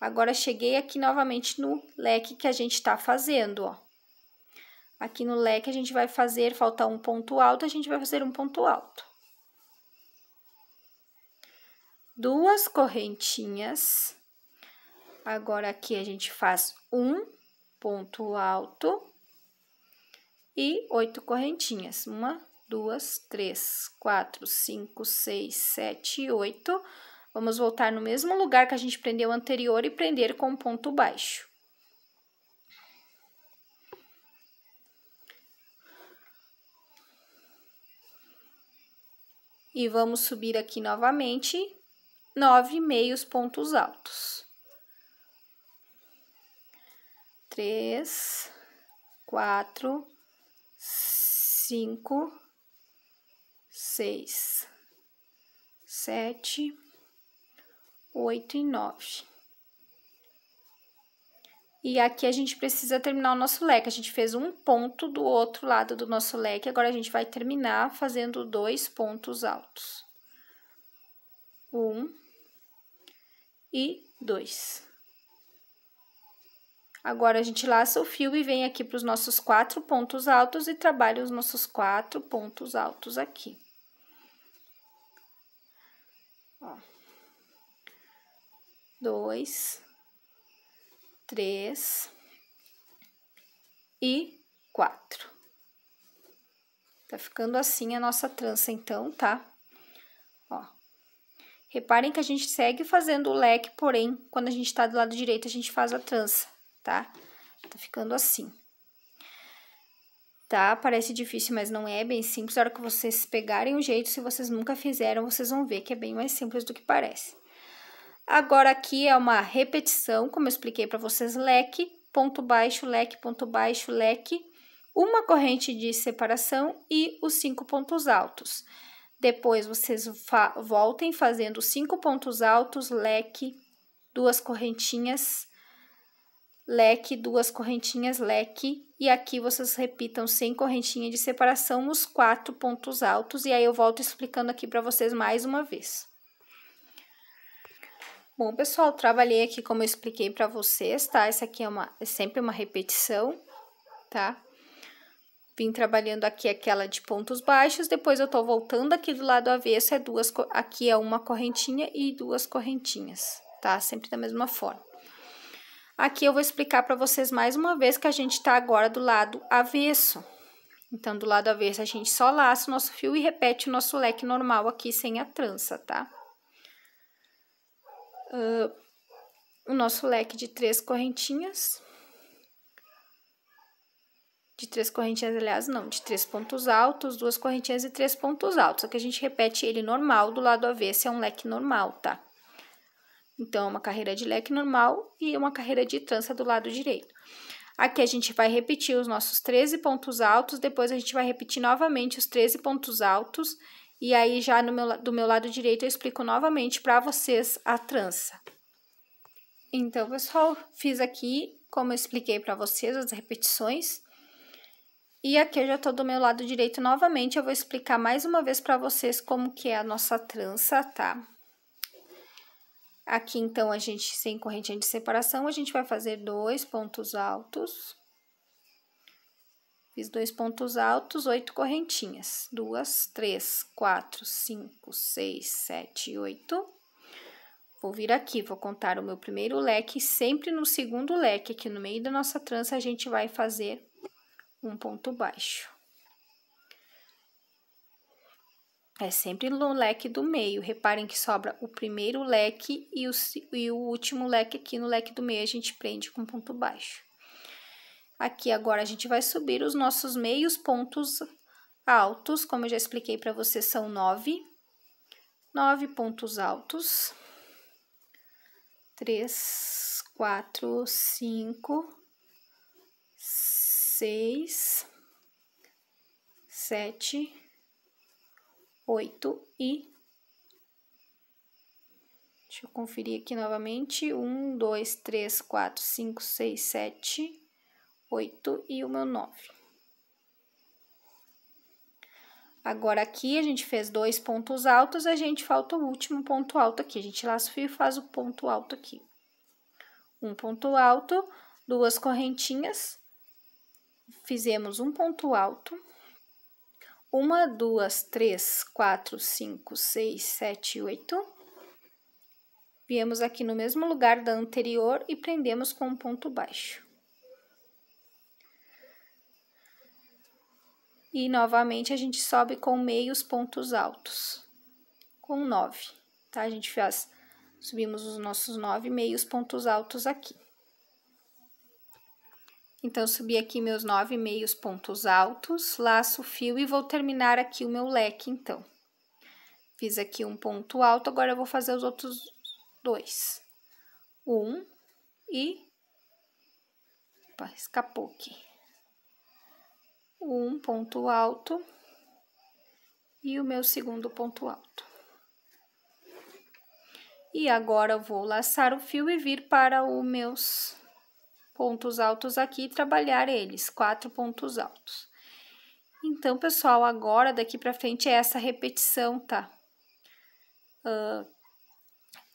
Agora, cheguei aqui novamente no leque que a gente está fazendo, ó. Aqui no leque, a gente vai fazer, faltar um ponto alto, a gente vai fazer um ponto alto. Duas correntinhas. Agora, aqui a gente faz um ponto alto e oito correntinhas. Uma, duas, três, quatro, cinco, seis, sete, oito. Vamos voltar no mesmo lugar que a gente prendeu anterior e prender com ponto baixo. E vamos subir aqui novamente, nove meios pontos altos. Três, quatro, cinco, seis, sete, oito e nove. E aqui a gente precisa terminar o nosso leque. A gente fez um ponto do outro lado do nosso leque, agora a gente vai terminar fazendo dois pontos altos. Um e dois. Agora, a gente laça o fio e vem aqui para os nossos quatro pontos altos e trabalha os nossos quatro pontos altos aqui. Ó. Dois, três e quatro. Tá ficando assim a nossa trança, então, tá? Ó. Reparem que a gente segue fazendo o leque, porém, quando a gente tá do lado direito, a gente faz a trança, tá? Tá ficando assim tá? Parece difícil, mas não é bem simples. Na hora que vocês pegarem o jeito, se vocês nunca fizeram, vocês vão ver que é bem mais simples do que parece. Agora aqui é uma repetição, como eu expliquei para vocês, leque, ponto baixo, leque, ponto baixo, leque, uma corrente de separação e os cinco pontos altos. Depois vocês voltem fazendo cinco pontos altos, leque, duas correntinhas, leque, duas correntinhas, leque, e aqui vocês repitam sem correntinha de separação nos quatro pontos altos. E aí eu volto explicando aqui para vocês mais uma vez. Bom, pessoal, trabalhei aqui como eu expliquei para vocês, tá? Essa aqui é, uma, é sempre uma repetição, tá? Vim trabalhando aqui aquela de pontos baixos, depois eu tô voltando aqui do lado avesso, é duas, aqui é uma correntinha e duas correntinhas, tá? Sempre da mesma forma. Aqui eu vou explicar para vocês mais uma vez que a gente está agora do lado avesso. Então, do lado avesso, a gente só laça o nosso fio e repete o nosso leque normal aqui sem a trança, tá? Uh, o nosso leque de três correntinhas. De três correntinhas, aliás, não, de três pontos altos, duas correntinhas e três pontos altos. Só que a gente repete ele normal do lado avesso, é um leque normal, tá? Então, é uma carreira de leque normal e uma carreira de trança do lado direito. Aqui a gente vai repetir os nossos 13 pontos altos, depois a gente vai repetir novamente os 13 pontos altos, e aí já no meu, do meu lado direito eu explico novamente para vocês a trança. Então, pessoal, fiz aqui, como eu expliquei para vocês, as repetições. E aqui eu já estou do meu lado direito novamente, eu vou explicar mais uma vez para vocês como que é a nossa trança, tá? Aqui, então, a gente, sem correntinha de separação, a gente vai fazer dois pontos altos. Fiz dois pontos altos, oito correntinhas. Duas, três, quatro, cinco, seis, sete, oito. Vou vir aqui, vou contar o meu primeiro leque. Sempre no segundo leque, aqui no meio da nossa trança, a gente vai fazer um ponto baixo. É sempre no leque do meio. Reparem que sobra o primeiro leque e o, e o último leque aqui no leque do meio a gente prende com ponto baixo. Aqui agora a gente vai subir os nossos meios pontos altos, como eu já expliquei para vocês, são nove. Nove pontos altos. Três, quatro, cinco, seis, sete, oito e. Deixa eu conferir aqui novamente. um dois três quatro cinco seis sete oito e o meu nove Agora, aqui a gente fez dois pontos altos, a gente falta o último ponto alto aqui. A gente laça o fio e faz o ponto alto aqui. Um ponto alto, duas correntinhas, fizemos um ponto alto. Uma, duas, três, quatro, cinco, seis, sete, oito. Viemos aqui no mesmo lugar da anterior e prendemos com um ponto baixo. E novamente a gente sobe com meios pontos altos, com nove, tá? A gente faz, subimos os nossos nove meios pontos altos aqui. Então, subi aqui meus nove meios pontos altos, laço o fio e vou terminar aqui o meu leque, então. Fiz aqui um ponto alto, agora eu vou fazer os outros dois. Um e... Opa, escapou aqui. Um ponto alto e o meu segundo ponto alto. E agora eu vou laçar o fio e vir para os meus pontos altos aqui e trabalhar eles, quatro pontos altos. Então, pessoal, agora daqui para frente é essa repetição, tá? Uh,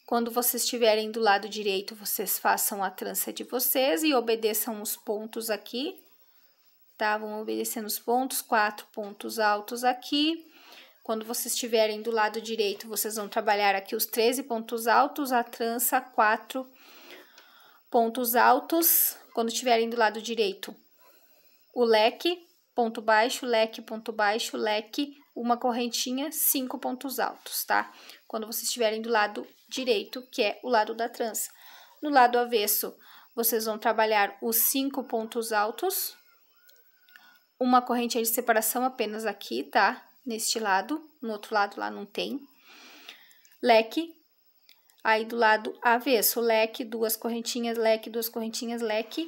quando vocês estiverem do lado direito, vocês façam a trança de vocês e obedeçam os pontos aqui, tá? Vão obedecendo os pontos, quatro pontos altos aqui. Quando vocês estiverem do lado direito, vocês vão trabalhar aqui os 13 pontos altos, a trança, quatro pontos pontos altos, quando estiverem do lado direito, o leque, ponto baixo, leque, ponto baixo, leque, uma correntinha, cinco pontos altos, tá? Quando vocês estiverem do lado direito, que é o lado da trança. No lado avesso, vocês vão trabalhar os cinco pontos altos, uma correntinha de separação apenas aqui, tá? Neste lado, no outro lado lá não tem. Leque, Aí do lado avesso, leque, duas correntinhas, leque, duas correntinhas, leque.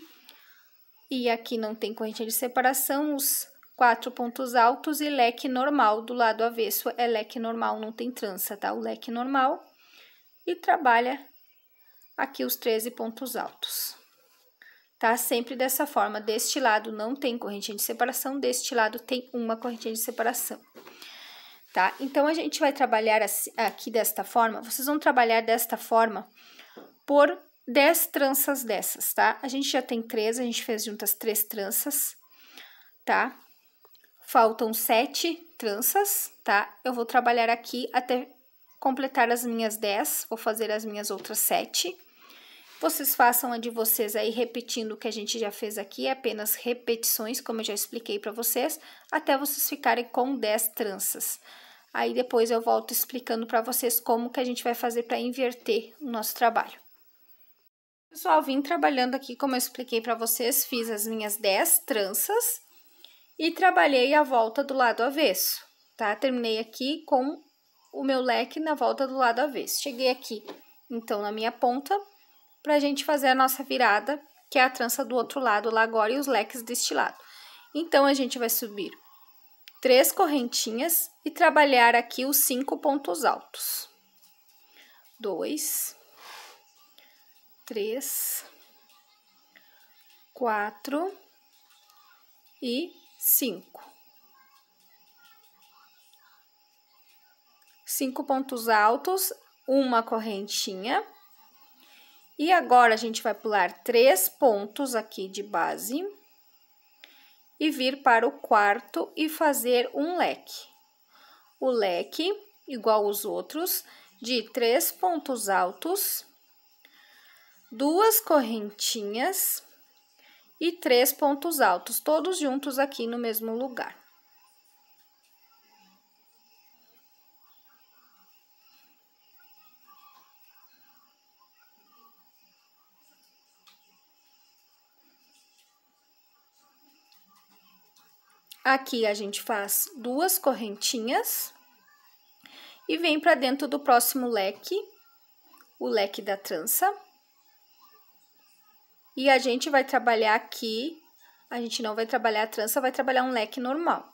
E aqui não tem correntinha de separação, os quatro pontos altos e leque normal. Do lado avesso é leque normal, não tem trança, tá? O leque normal. E trabalha aqui os 13 pontos altos. Tá? Sempre dessa forma, deste lado não tem correntinha de separação, deste lado tem uma correntinha de separação tá? Então, a gente vai trabalhar aqui desta forma, vocês vão trabalhar desta forma por 10 tranças dessas, tá? A gente já tem três, a gente fez juntas três tranças, tá? Faltam sete tranças, tá? Eu vou trabalhar aqui até completar as minhas 10, vou fazer as minhas outras sete vocês façam a de vocês aí repetindo o que a gente já fez aqui, é apenas repetições, como eu já expliquei para vocês, até vocês ficarem com 10 tranças. Aí depois eu volto explicando para vocês como que a gente vai fazer para inverter o nosso trabalho. Pessoal, vim trabalhando aqui, como eu expliquei para vocês, fiz as minhas 10 tranças e trabalhei a volta do lado avesso, tá? Terminei aqui com o meu leque na volta do lado avesso. Cheguei aqui, então, na minha ponta, para a gente fazer a nossa virada, que é a trança do outro lado lá agora e os leques deste lado. Então, a gente vai subir três correntinhas e trabalhar aqui os cinco pontos altos. Dois, três, quatro e cinco. Cinco pontos altos, uma correntinha e agora, a gente vai pular três pontos aqui de base e vir para o quarto e fazer um leque. O leque, igual os outros, de três pontos altos, duas correntinhas e três pontos altos, todos juntos aqui no mesmo lugar. Aqui a gente faz duas correntinhas e vem para dentro do próximo leque, o leque da trança. E a gente vai trabalhar aqui, a gente não vai trabalhar a trança, vai trabalhar um leque normal.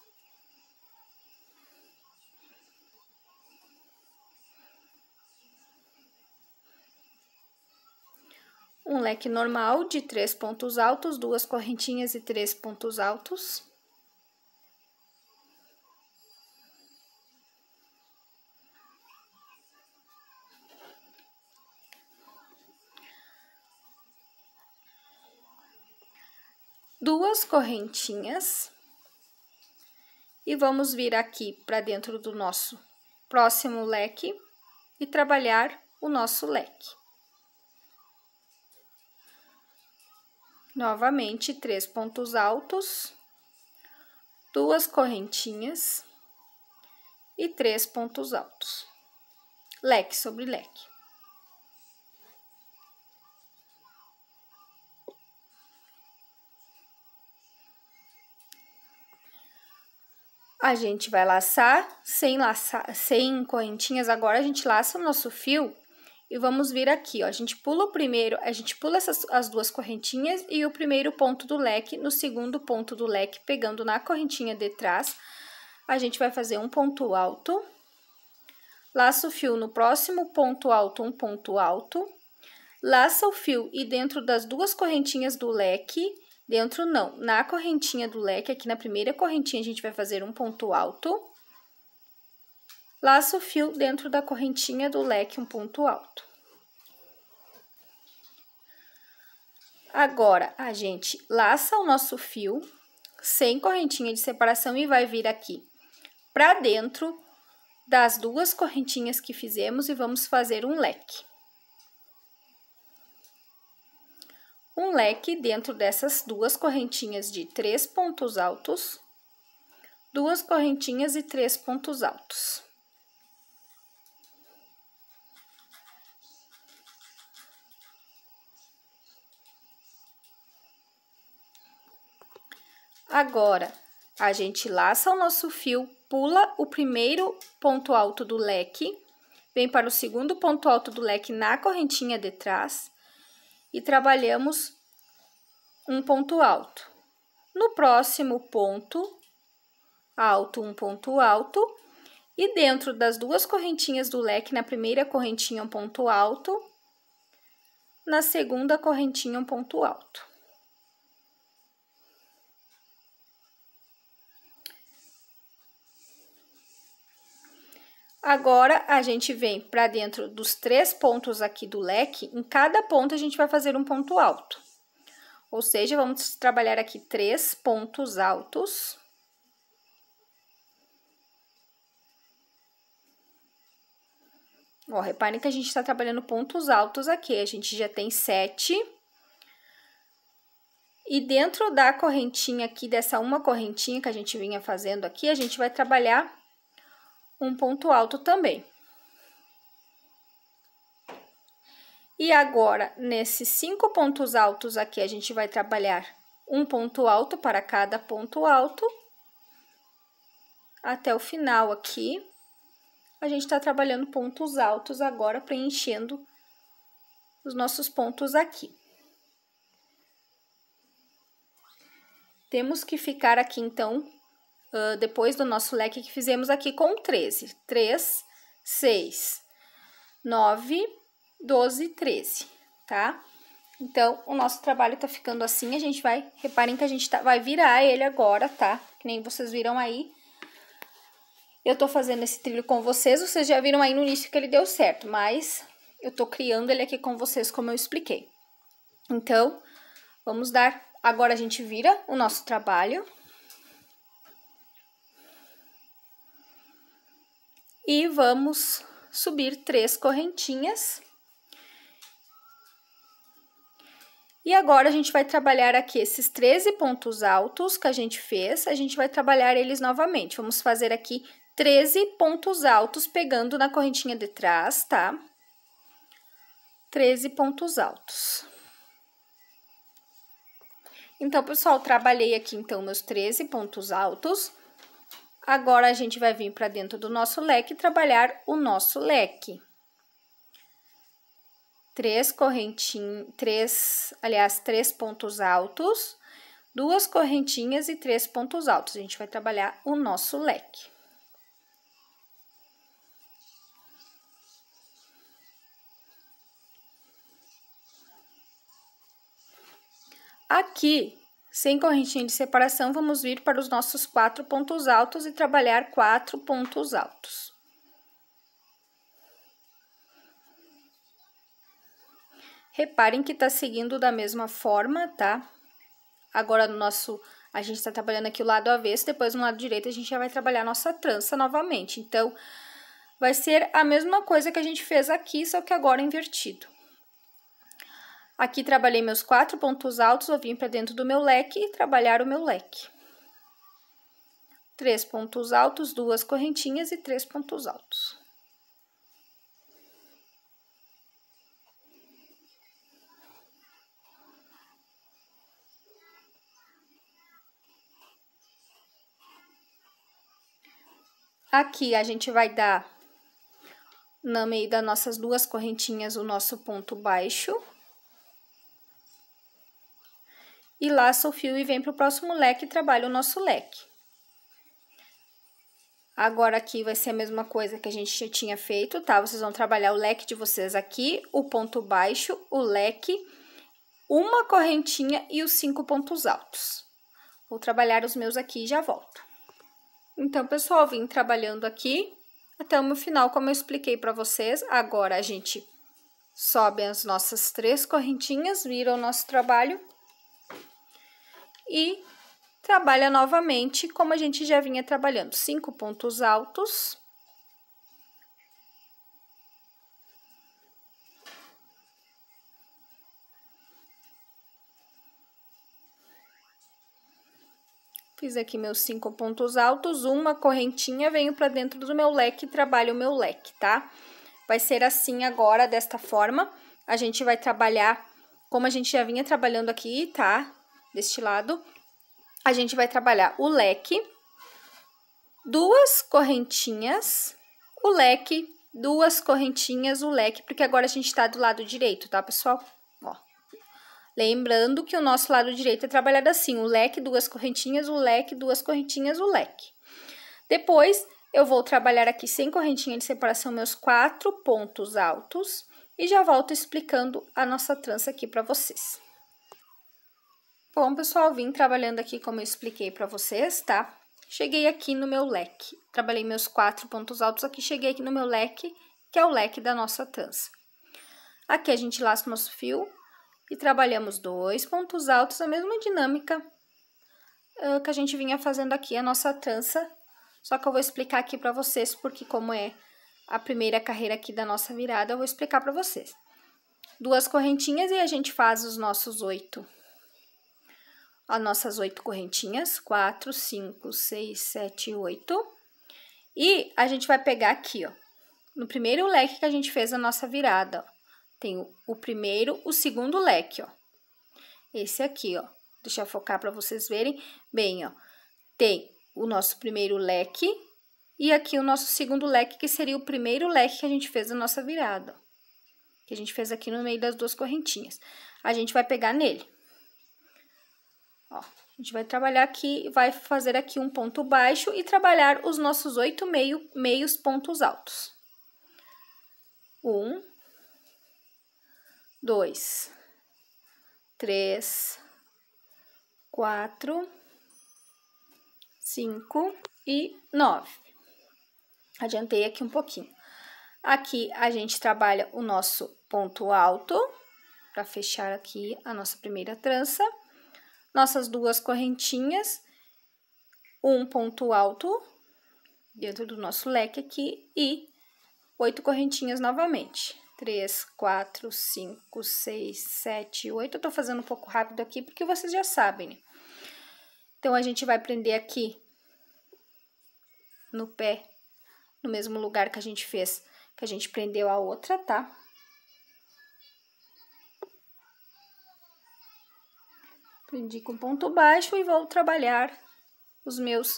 Um leque normal de três pontos altos, duas correntinhas e três pontos altos. duas correntinhas e vamos vir aqui para dentro do nosso próximo leque e trabalhar o nosso leque. Novamente, três pontos altos, duas correntinhas e três pontos altos, leque sobre leque. a gente vai laçar sem laçar, sem correntinhas. Agora a gente laça o nosso fio e vamos vir aqui, ó. A gente pula o primeiro, a gente pula essas as duas correntinhas e o primeiro ponto do leque, no segundo ponto do leque, pegando na correntinha de trás, a gente vai fazer um ponto alto. Laça o fio no próximo ponto alto, um ponto alto. Laça o fio e dentro das duas correntinhas do leque, Dentro não, na correntinha do leque, aqui na primeira correntinha a gente vai fazer um ponto alto. Laço o fio dentro da correntinha do leque, um ponto alto. Agora, a gente laça o nosso fio sem correntinha de separação e vai vir aqui para dentro das duas correntinhas que fizemos e vamos fazer um leque. um leque dentro dessas duas correntinhas de três pontos altos, duas correntinhas e três pontos altos. Agora, a gente laça o nosso fio, pula o primeiro ponto alto do leque, vem para o segundo ponto alto do leque na correntinha de trás e trabalhamos um ponto alto. No próximo ponto alto, um ponto alto, e dentro das duas correntinhas do leque, na primeira correntinha um ponto alto, na segunda correntinha um ponto alto. Agora, a gente vem para dentro dos três pontos aqui do leque, em cada ponto a gente vai fazer um ponto alto. Ou seja, vamos trabalhar aqui três pontos altos. Ó, reparem que a gente está trabalhando pontos altos aqui, a gente já tem sete. E dentro da correntinha aqui, dessa uma correntinha que a gente vinha fazendo aqui, a gente vai trabalhar um ponto alto também. E agora, nesses cinco pontos altos aqui, a gente vai trabalhar um ponto alto para cada ponto alto. Até o final aqui, a gente está trabalhando pontos altos agora, preenchendo os nossos pontos aqui. Temos que ficar aqui, então, depois do nosso leque que fizemos aqui com 13. 3, 6, 9, 12, 13, tá? Então, o nosso trabalho tá ficando assim, a gente vai, reparem que a gente tá, vai virar ele agora, tá? Que nem vocês viram aí. Eu tô fazendo esse trilho com vocês, vocês já viram aí no início que ele deu certo, mas eu tô criando ele aqui com vocês como eu expliquei. Então, vamos dar, agora a gente vira o nosso trabalho, E vamos subir três correntinhas. E agora, a gente vai trabalhar aqui esses 13 pontos altos que a gente fez, a gente vai trabalhar eles novamente. Vamos fazer aqui 13 pontos altos pegando na correntinha de trás, tá? 13 pontos altos. Então, pessoal, trabalhei aqui, então, meus 13 pontos altos. Agora, a gente vai vir para dentro do nosso leque e trabalhar o nosso leque. Três correntinhas, três, aliás, três pontos altos, duas correntinhas e três pontos altos. A gente vai trabalhar o nosso leque. Aqui, sem correntinha de separação, vamos vir para os nossos quatro pontos altos e trabalhar quatro pontos altos. Reparem que tá seguindo da mesma forma, tá? Agora, no nosso, a gente tá trabalhando aqui o lado avesso, depois no lado direito a gente já vai trabalhar a nossa trança novamente. Então, vai ser a mesma coisa que a gente fez aqui, só que agora invertido. Aqui trabalhei meus quatro pontos altos, eu vim para dentro do meu leque e trabalhar o meu leque. Três pontos altos, duas correntinhas e três pontos altos. Aqui, a gente vai dar, no meio das nossas duas correntinhas, o nosso ponto baixo e laça o fio e vem para o próximo leque e trabalha o nosso leque. Agora, aqui vai ser a mesma coisa que a gente já tinha feito, tá? Vocês vão trabalhar o leque de vocês aqui, o ponto baixo, o leque, uma correntinha e os cinco pontos altos. Vou trabalhar os meus aqui e já volto. Então, pessoal, vim trabalhando aqui até o final, como eu expliquei para vocês. Agora, a gente sobe as nossas três correntinhas, vira o nosso trabalho e trabalha novamente como a gente já vinha trabalhando, cinco pontos altos. Fiz aqui meus cinco pontos altos, uma correntinha, venho para dentro do meu leque e trabalho o meu leque, tá? Vai ser assim agora, desta forma. A gente vai trabalhar como a gente já vinha trabalhando aqui, tá? deste lado, a gente vai trabalhar o leque, duas correntinhas, o leque, duas correntinhas, o leque, porque agora a gente tá do lado direito, tá, pessoal? Ó. Lembrando que o nosso lado direito é trabalhado assim, o leque, duas correntinhas, o leque, duas correntinhas, o leque. Depois, eu vou trabalhar aqui sem correntinha de separação meus quatro pontos altos e já volto explicando a nossa trança aqui para vocês. Bom, pessoal, vim trabalhando aqui como eu expliquei para vocês, tá? Cheguei aqui no meu leque, trabalhei meus quatro pontos altos aqui, cheguei aqui no meu leque, que é o leque da nossa trança. Aqui a gente lasca o nosso fio e trabalhamos dois pontos altos, a mesma dinâmica que a gente vinha fazendo aqui a nossa trança, só que eu vou explicar aqui para vocês, porque como é a primeira carreira aqui da nossa virada, eu vou explicar para vocês. Duas correntinhas e a gente faz os nossos oito as nossas oito correntinhas, quatro, cinco, seis, sete, oito. E a gente vai pegar aqui, ó, no primeiro leque que a gente fez a nossa virada, ó, tem o, primeiro, o segundo leque, ó. Esse aqui, ó, deixa eu focar para vocês verem bem, ó. Tem o nosso primeiro leque e aqui o nosso segundo leque, que seria o primeiro leque que a gente fez a nossa virada, ó, que a gente fez aqui no meio das duas correntinhas. A gente vai pegar nele. Ó, a gente vai trabalhar aqui, vai fazer aqui um ponto baixo e trabalhar os nossos oito meio, meios pontos altos. Um, dois, três, quatro, cinco e nove. Adiantei aqui um pouquinho. Aqui a gente trabalha o nosso ponto alto, para fechar aqui a nossa primeira trança nossas duas correntinhas, um ponto alto dentro do nosso leque aqui e oito correntinhas novamente. Três, quatro, cinco, seis, sete, oito. Eu tô fazendo um pouco rápido aqui porque vocês já sabem, né? Então, a gente vai prender aqui no pé, no mesmo lugar que a gente fez, que a gente prendeu a outra, tá? prendi com ponto baixo e vou trabalhar os meus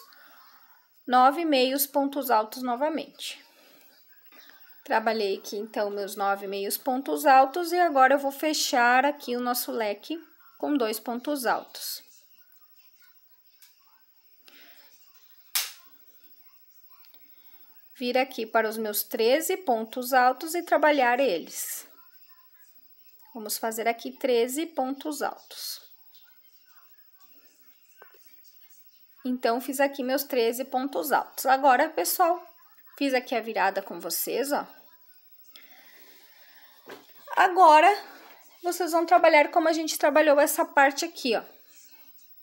nove meios pontos altos novamente. Trabalhei aqui, então, meus nove meios pontos altos e agora eu vou fechar aqui o nosso leque com dois pontos altos. Vir aqui para os meus 13 pontos altos e trabalhar eles. Vamos fazer aqui 13 pontos altos. Então, fiz aqui meus 13 pontos altos. Agora, pessoal, fiz aqui a virada com vocês, ó. Agora, vocês vão trabalhar como a gente trabalhou essa parte aqui, ó.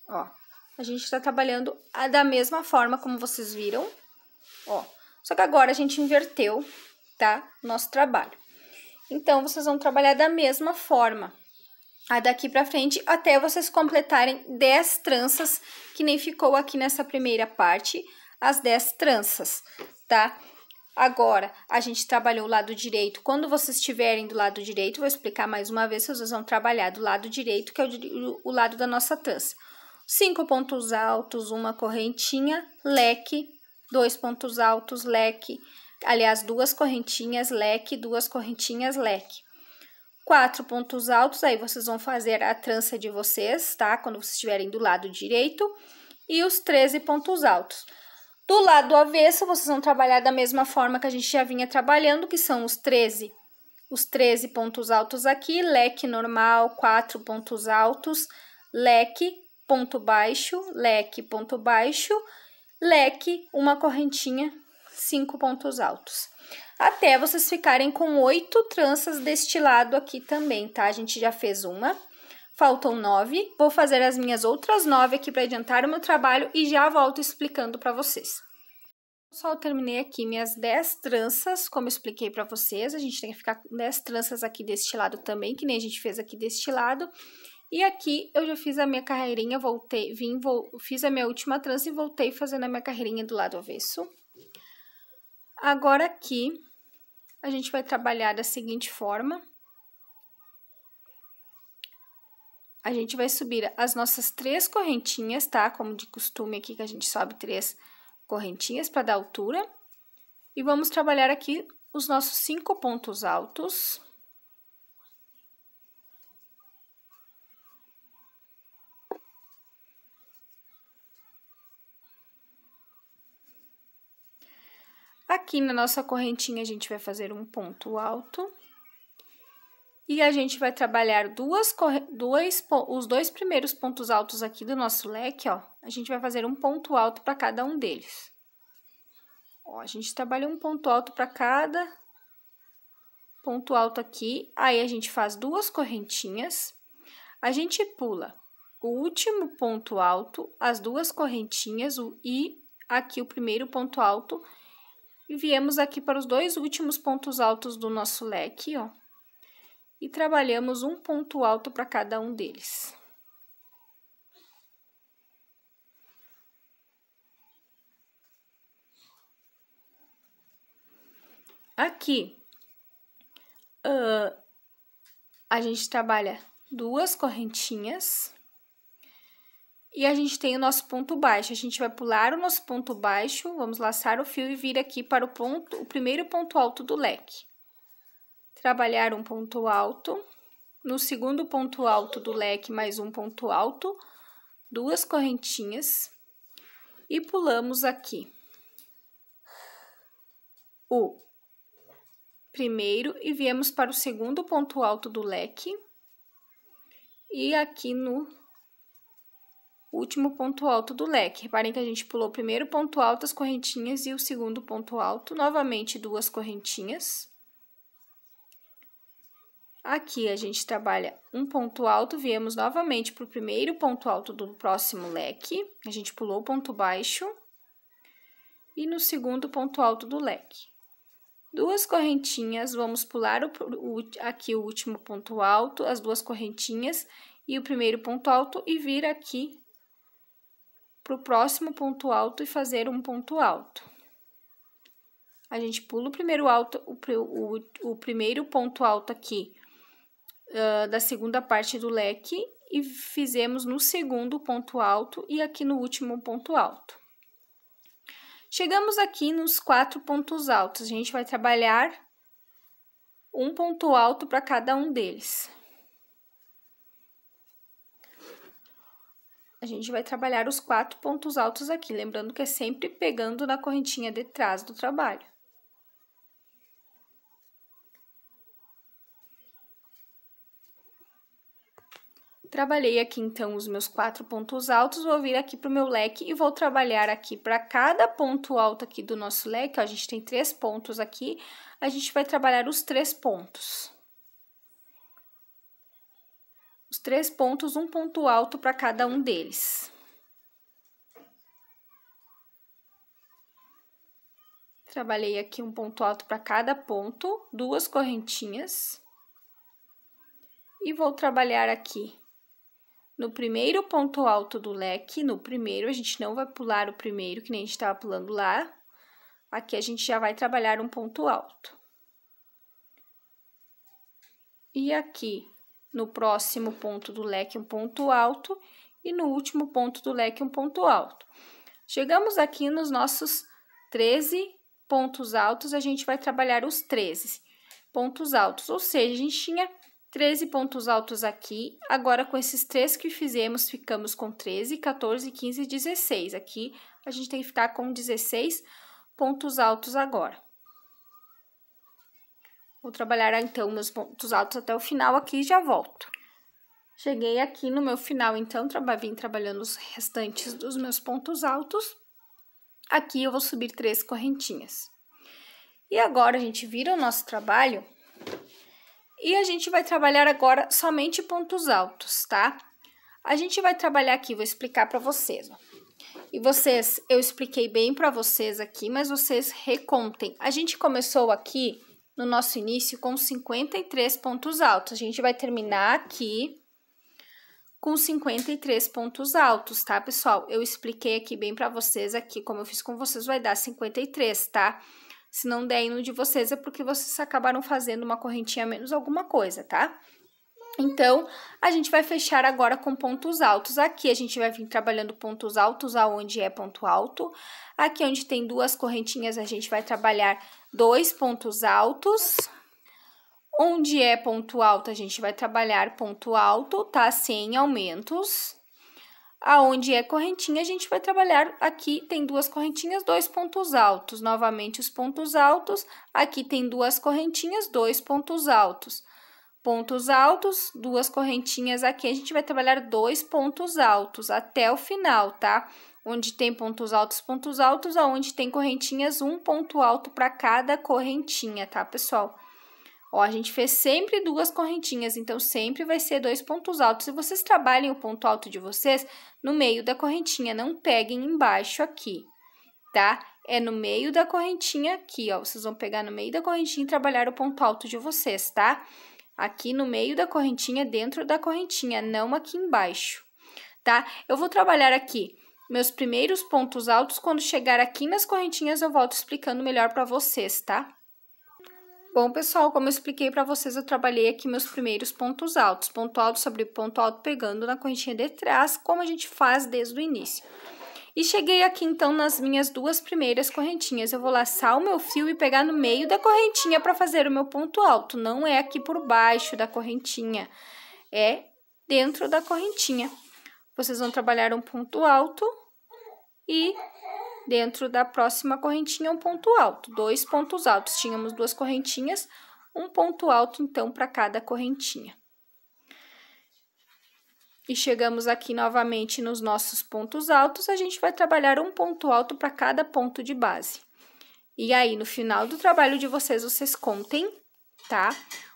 Ó, a gente tá trabalhando da mesma forma como vocês viram, ó. Só que agora a gente inverteu, tá? Nosso trabalho. Então, vocês vão trabalhar da mesma forma a daqui para frente até vocês completarem 10 tranças, que nem ficou aqui nessa primeira parte, as 10 tranças, tá? Agora, a gente trabalhou o lado direito. Quando vocês estiverem do lado direito, vou explicar mais uma vez, vocês vão trabalhar do lado direito, que é o, o lado da nossa trança. Cinco pontos altos, uma correntinha, leque, dois pontos altos, leque, aliás, duas correntinhas, leque, duas correntinhas, leque. Quatro pontos altos, aí vocês vão fazer a trança de vocês, tá? Quando vocês estiverem do lado direito. E os 13 pontos altos. Do lado avesso, vocês vão trabalhar da mesma forma que a gente já vinha trabalhando, que são os 13 os 13 pontos altos aqui, leque normal, quatro pontos altos, leque, ponto baixo, leque, ponto baixo, leque, uma correntinha, cinco pontos altos até vocês ficarem com oito tranças deste lado aqui também, tá? A gente já fez uma, faltam nove, vou fazer as minhas outras nove aqui para adiantar o meu trabalho e já volto explicando para vocês. Pessoal, terminei aqui minhas 10 tranças, como eu expliquei para vocês, a gente tem que ficar com 10 tranças aqui deste lado também, que nem a gente fez aqui deste lado. E aqui eu já fiz a minha carreirinha, voltei, vim, vou, fiz a minha última trança e voltei fazendo a minha carreirinha do lado avesso. Agora aqui, a gente vai trabalhar da seguinte forma. A gente vai subir as nossas três correntinhas, tá? Como de costume aqui, que a gente sobe três correntinhas para dar altura. E vamos trabalhar aqui os nossos cinco pontos altos. Aqui na nossa correntinha, a gente vai fazer um ponto alto. E a gente vai trabalhar duas, dois, os dois primeiros pontos altos aqui do nosso leque, ó. A gente vai fazer um ponto alto para cada um deles. Ó, a gente trabalha um ponto alto para cada ponto alto aqui. Aí, a gente faz duas correntinhas. A gente pula o último ponto alto, as duas correntinhas o, e aqui o primeiro ponto alto e viemos aqui para os dois últimos pontos altos do nosso leque, ó. E trabalhamos um ponto alto para cada um deles. Aqui, uh, a gente trabalha duas correntinhas. E a gente tem o nosso ponto baixo. A gente vai pular o nosso ponto baixo, vamos laçar o fio e vir aqui para o ponto, o primeiro ponto alto do leque. Trabalhar um ponto alto, no segundo ponto alto do leque mais um ponto alto, duas correntinhas e pulamos aqui o primeiro e viemos para o segundo ponto alto do leque e aqui no último ponto alto do leque. Reparem que a gente pulou o primeiro ponto alto, as correntinhas, e o segundo ponto alto, novamente duas correntinhas. Aqui a gente trabalha um ponto alto, viemos novamente para o primeiro ponto alto do próximo leque, a gente pulou o ponto baixo e no segundo ponto alto do leque. Duas correntinhas, vamos pular o, aqui o último ponto alto, as duas correntinhas e o primeiro ponto alto e vir aqui para o próximo ponto alto e fazer um ponto alto. A gente pula o primeiro alto, o, o, o primeiro ponto alto aqui uh, da segunda parte do leque e fizemos no segundo ponto alto e aqui no último ponto alto. Chegamos aqui nos quatro pontos altos. A gente vai trabalhar um ponto alto para cada um deles. a gente vai trabalhar os quatro pontos altos aqui, lembrando que é sempre pegando na correntinha de trás do trabalho. Trabalhei aqui, então, os meus quatro pontos altos, vou vir aqui para o meu leque e vou trabalhar aqui para cada ponto alto aqui do nosso leque, ó, a gente tem três pontos aqui, a gente vai trabalhar os três pontos os três pontos, um ponto alto para cada um deles. Trabalhei aqui um ponto alto para cada ponto, duas correntinhas. E vou trabalhar aqui no primeiro ponto alto do leque, no primeiro, a gente não vai pular o primeiro, que nem a gente estava pulando lá. Aqui a gente já vai trabalhar um ponto alto. E aqui no próximo ponto do leque, um ponto alto, e no último ponto do leque, um ponto alto. Chegamos aqui nos nossos 13 pontos altos, a gente vai trabalhar os 13 pontos altos, ou seja, a gente tinha 13 pontos altos aqui, agora com esses três que fizemos, ficamos com 13, 14, 15 e 16. Aqui, a gente tem que ficar com 16 pontos altos agora. Vou trabalhar então meus pontos altos até o final aqui e já volto. Cheguei aqui no meu final, então, vim trabalhando os restantes dos meus pontos altos. Aqui eu vou subir três correntinhas. E agora a gente vira o nosso trabalho e a gente vai trabalhar agora somente pontos altos, tá? A gente vai trabalhar aqui, vou explicar para vocês. Ó. E vocês, eu expliquei bem para vocês aqui, mas vocês recontem. A gente começou aqui no nosso início com 53 pontos altos. A gente vai terminar aqui com 53 pontos altos, tá, pessoal? Eu expliquei aqui bem para vocês aqui, como eu fiz com vocês, vai dar 53, tá? Se não der no de vocês, é porque vocês acabaram fazendo uma correntinha menos alguma coisa, tá? Então, a gente vai fechar agora com pontos altos. Aqui a gente vai vir trabalhando pontos altos aonde é ponto alto. Aqui onde tem duas correntinhas, a gente vai trabalhar dois pontos altos. Onde é ponto alto, a gente vai trabalhar ponto alto, tá? Sem aumentos. Aonde é correntinha, a gente vai trabalhar aqui, tem duas correntinhas, dois pontos altos. Novamente, os pontos altos. Aqui tem duas correntinhas, dois pontos altos pontos altos, duas correntinhas aqui, a gente vai trabalhar dois pontos altos até o final, tá? Onde tem pontos altos, pontos altos, aonde tem correntinhas, um ponto alto para cada correntinha, tá, pessoal? Ó, a gente fez sempre duas correntinhas, então sempre vai ser dois pontos altos. Se vocês trabalhem o ponto alto de vocês no meio da correntinha, não peguem embaixo aqui, tá? É no meio da correntinha aqui, ó, vocês vão pegar no meio da correntinha e trabalhar o ponto alto de vocês, Tá? aqui no meio da correntinha, dentro da correntinha, não aqui embaixo, tá? Eu vou trabalhar aqui meus primeiros pontos altos, quando chegar aqui nas correntinhas eu volto explicando melhor para vocês, tá? Bom, pessoal, como eu expliquei para vocês, eu trabalhei aqui meus primeiros pontos altos, ponto alto sobre ponto alto, pegando na correntinha de trás, como a gente faz desde o início. E cheguei aqui então nas minhas duas primeiras correntinhas. Eu vou laçar o meu fio e pegar no meio da correntinha para fazer o meu ponto alto. Não é aqui por baixo da correntinha, é dentro da correntinha. Vocês vão trabalhar um ponto alto e dentro da próxima correntinha um ponto alto. Dois pontos altos. Tínhamos duas correntinhas, um ponto alto então para cada correntinha e chegamos aqui novamente nos nossos pontos altos, a gente vai trabalhar um ponto alto para cada ponto de base. E aí, no final do trabalho de vocês, vocês contem, tá?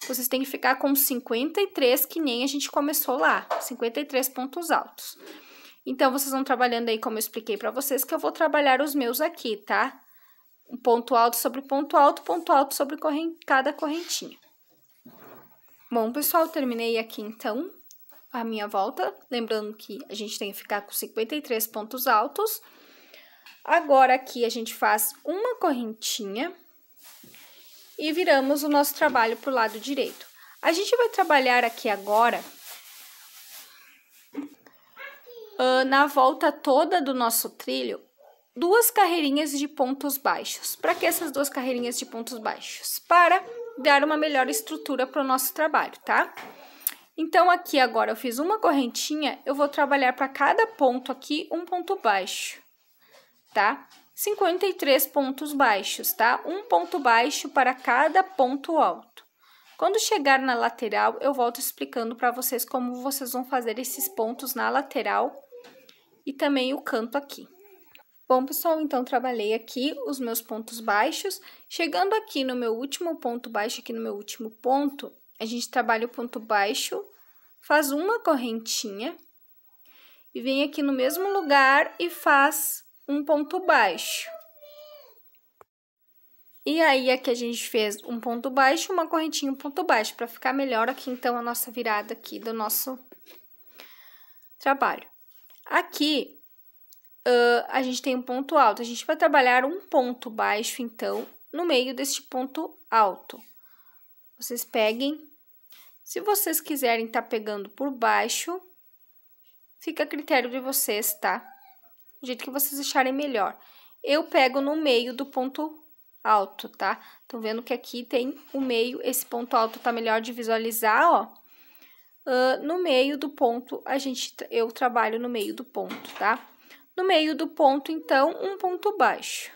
Vocês têm que ficar com 53, que nem a gente começou lá, 53 pontos altos. Então, vocês vão trabalhando aí, como eu expliquei para vocês, que eu vou trabalhar os meus aqui, tá? Um ponto alto sobre ponto alto, ponto alto sobre corren cada correntinha. Bom, pessoal, terminei aqui então à minha volta. Lembrando que a gente tem que ficar com 53 pontos altos. Agora aqui a gente faz uma correntinha e viramos o nosso trabalho para o lado direito. A gente vai trabalhar aqui agora ah, na volta toda do nosso trilho duas carreirinhas de pontos baixos. Para que essas duas carreirinhas de pontos baixos? Para dar uma melhor estrutura para o nosso trabalho, tá? Então, aqui agora eu fiz uma correntinha, eu vou trabalhar para cada ponto aqui um ponto baixo, tá? 53 pontos baixos, tá? Um ponto baixo para cada ponto alto. Quando chegar na lateral, eu volto explicando para vocês como vocês vão fazer esses pontos na lateral e também o canto aqui. Bom, pessoal, então trabalhei aqui os meus pontos baixos. Chegando aqui no meu último ponto baixo, aqui no meu último ponto, a gente trabalha o ponto baixo faz uma correntinha e vem aqui no mesmo lugar e faz um ponto baixo. E aí, aqui a gente fez um ponto baixo, uma correntinha, um ponto baixo, para ficar melhor aqui, então, a nossa virada aqui do nosso trabalho. Aqui, uh, a gente tem um ponto alto, a gente vai trabalhar um ponto baixo, então, no meio deste ponto alto. Vocês peguem se vocês quiserem estar tá pegando por baixo, fica a critério de vocês, tá? Do jeito que vocês acharem melhor. Eu pego no meio do ponto alto, tá? Estão vendo que aqui tem o meio, esse ponto alto tá melhor de visualizar, ó. Uh, no meio do ponto, a gente, eu trabalho no meio do ponto, tá? No meio do ponto, então, um ponto baixo.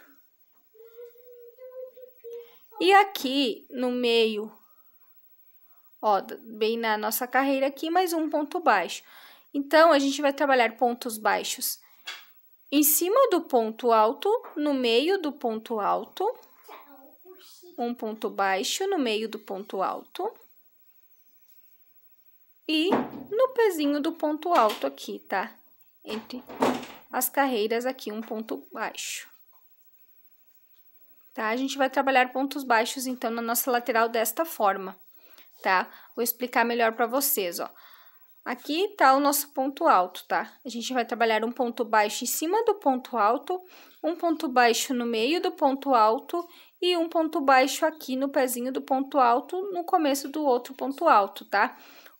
E aqui, no meio Ó, bem na nossa carreira aqui, mais um ponto baixo. Então, a gente vai trabalhar pontos baixos em cima do ponto alto, no meio do ponto alto, um ponto baixo no meio do ponto alto e no pezinho do ponto alto aqui, tá? Entre as carreiras aqui, um ponto baixo. Tá? A gente vai trabalhar pontos baixos, então, na nossa lateral desta forma tá? Vou explicar melhor para vocês, ó. Aqui tá o nosso ponto alto, tá? A gente vai trabalhar um ponto baixo em cima do ponto alto, um ponto baixo no meio do ponto alto e um ponto baixo aqui no pezinho do ponto alto, no começo do outro ponto alto, tá?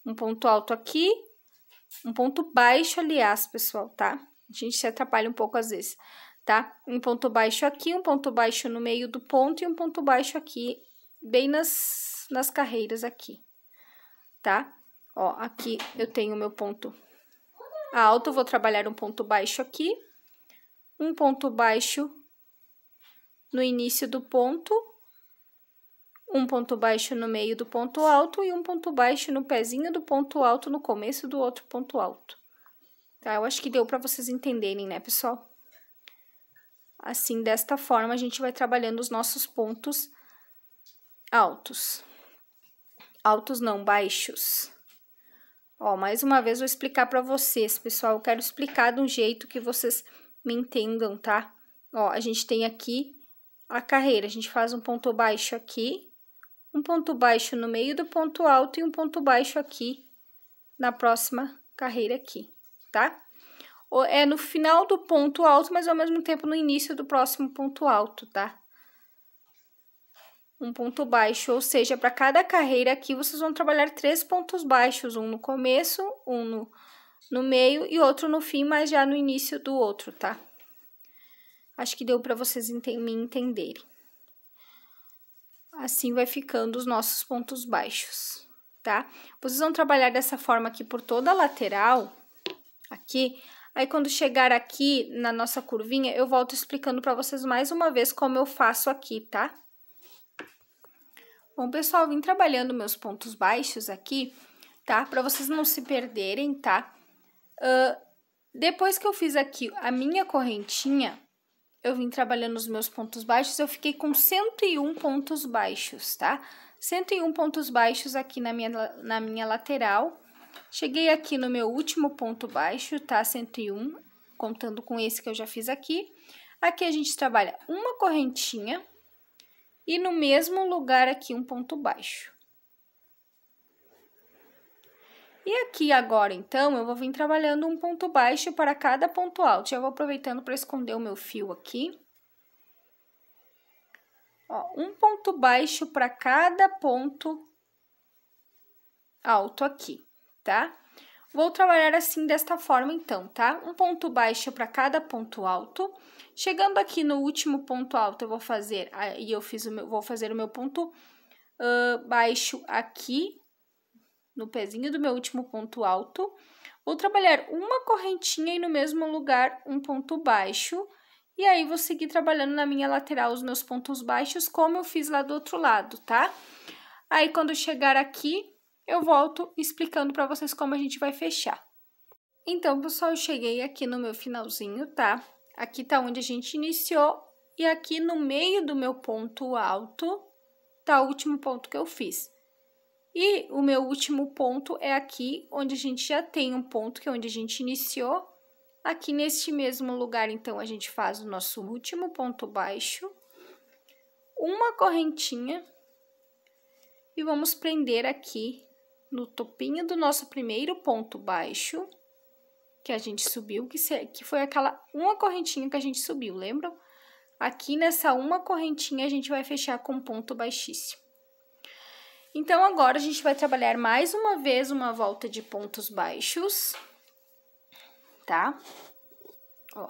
Um ponto alto aqui, um ponto baixo, aliás, pessoal, tá? A gente se atrapalha um pouco às vezes, tá? Um ponto baixo aqui, um ponto baixo no meio do ponto e um ponto baixo aqui, bem nas nas carreiras aqui, tá? Ó, aqui eu tenho meu ponto alto, vou trabalhar um ponto baixo aqui, um ponto baixo no início do ponto, um ponto baixo no meio do ponto alto e um ponto baixo no pezinho do ponto alto no começo do outro ponto alto. Tá? Eu acho que deu para vocês entenderem, né, pessoal? Assim, desta forma, a gente vai trabalhando os nossos pontos altos altos não, baixos. Ó, mais uma vez vou explicar para vocês, pessoal. Eu quero explicar de um jeito que vocês me entendam, tá? Ó, a gente tem aqui a carreira. A gente faz um ponto baixo aqui, um ponto baixo no meio do ponto alto e um ponto baixo aqui na próxima carreira aqui, tá? É no final do ponto alto, mas ao mesmo tempo no início do próximo ponto alto, tá? um ponto baixo, ou seja, para cada carreira aqui vocês vão trabalhar três pontos baixos, um no começo, um no, no meio e outro no fim, mas já no início do outro, tá? Acho que deu para vocês ente me entenderem. Assim vai ficando os nossos pontos baixos, tá? Vocês vão trabalhar dessa forma aqui por toda a lateral, aqui. Aí, quando chegar aqui na nossa curvinha, eu volto explicando para vocês mais uma vez como eu faço aqui, tá? Bom, pessoal, vim trabalhando meus pontos baixos aqui, tá? Para vocês não se perderem, tá? Uh, depois que eu fiz aqui a minha correntinha, eu vim trabalhando os meus pontos baixos, eu fiquei com 101 pontos baixos, tá? 101 pontos baixos aqui na minha, na minha lateral. Cheguei aqui no meu último ponto baixo, tá? 101, contando com esse que eu já fiz aqui. Aqui a gente trabalha uma correntinha, e no mesmo lugar aqui um ponto baixo. E aqui agora, então, eu vou vir trabalhando um ponto baixo para cada ponto alto. Já vou aproveitando para esconder o meu fio aqui. Ó, um ponto baixo para cada ponto alto aqui, tá? Vou trabalhar assim desta forma, então, tá? Um ponto baixo para cada ponto alto Chegando aqui no último ponto alto, eu vou fazer ah, e eu fiz o meu, vou fazer o meu ponto uh, baixo aqui no pezinho do meu último ponto alto. Vou trabalhar uma correntinha e no mesmo lugar um ponto baixo. E aí, vou seguir trabalhando na minha lateral os meus pontos baixos, como eu fiz lá do outro lado, tá? Aí, quando chegar aqui, eu volto explicando para vocês como a gente vai fechar. Então, pessoal, eu cheguei aqui no meu finalzinho, tá? Aqui tá onde a gente iniciou e aqui no meio do meu ponto alto tá o último ponto que eu fiz. E o meu último ponto é aqui onde a gente já tem um ponto que é onde a gente iniciou. Aqui neste mesmo lugar, então, a gente faz o nosso último ponto baixo, uma correntinha e vamos prender aqui no topinho do nosso primeiro ponto baixo que a gente subiu, que, se, que foi aquela uma correntinha que a gente subiu, lembram? Aqui nessa uma correntinha a gente vai fechar com ponto baixíssimo. Então, agora a gente vai trabalhar mais uma vez uma volta de pontos baixos, tá? Ó.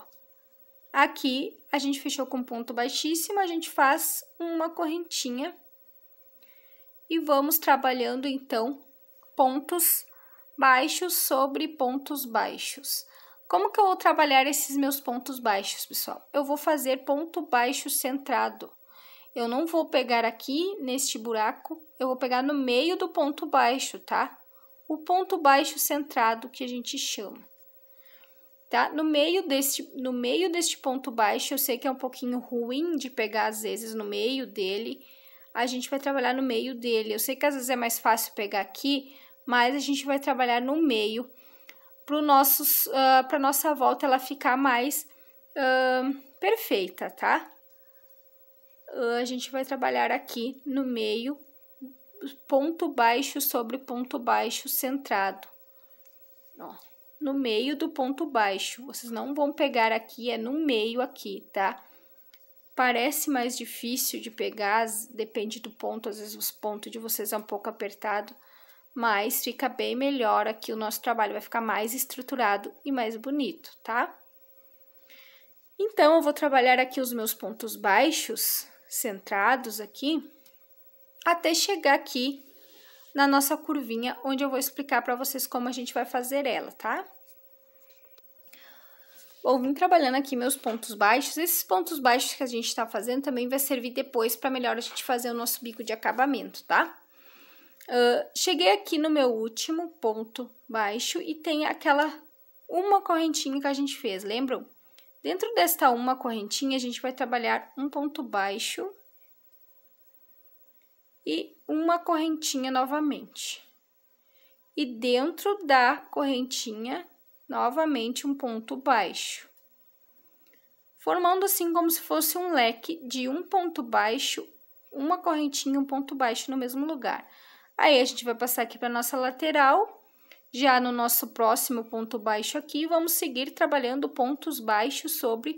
Aqui, a gente fechou com ponto baixíssimo, a gente faz uma correntinha. E vamos trabalhando, então, pontos baixos sobre pontos baixos. Como que eu vou trabalhar esses meus pontos baixos, pessoal? Eu vou fazer ponto baixo centrado. Eu não vou pegar aqui neste buraco, eu vou pegar no meio do ponto baixo, tá? O ponto baixo centrado que a gente chama. Tá? No meio deste no meio deste ponto baixo, eu sei que é um pouquinho ruim de pegar às vezes no meio dele. A gente vai trabalhar no meio dele. Eu sei que às vezes é mais fácil pegar aqui, mas a gente vai trabalhar no meio para uh, a nossa volta ela ficar mais uh, perfeita, tá? Uh, a gente vai trabalhar aqui no meio, ponto baixo sobre ponto baixo centrado. Ó, no meio do ponto baixo, vocês não vão pegar aqui, é no meio aqui, tá? Parece mais difícil de pegar, depende do ponto, às vezes o ponto de vocês é um pouco apertado, mas fica bem melhor aqui, o nosso trabalho vai ficar mais estruturado e mais bonito, tá? Então, eu vou trabalhar aqui os meus pontos baixos, centrados aqui, até chegar aqui na nossa curvinha, onde eu vou explicar para vocês como a gente vai fazer ela, tá? Bom, vim trabalhando aqui meus pontos baixos. Esses pontos baixos que a gente tá fazendo também vai servir depois para melhor a gente fazer o nosso bico de acabamento, tá? Uh, cheguei aqui no meu último ponto baixo e tem aquela uma correntinha que a gente fez, lembram? Dentro desta uma correntinha, a gente vai trabalhar um ponto baixo e uma correntinha novamente. E dentro da correntinha, novamente um ponto baixo. Formando assim como se fosse um leque de um ponto baixo, uma correntinha e um ponto baixo no mesmo lugar. Aí a gente vai passar aqui para nossa lateral. Já no nosso próximo ponto baixo aqui, vamos seguir trabalhando pontos baixos sobre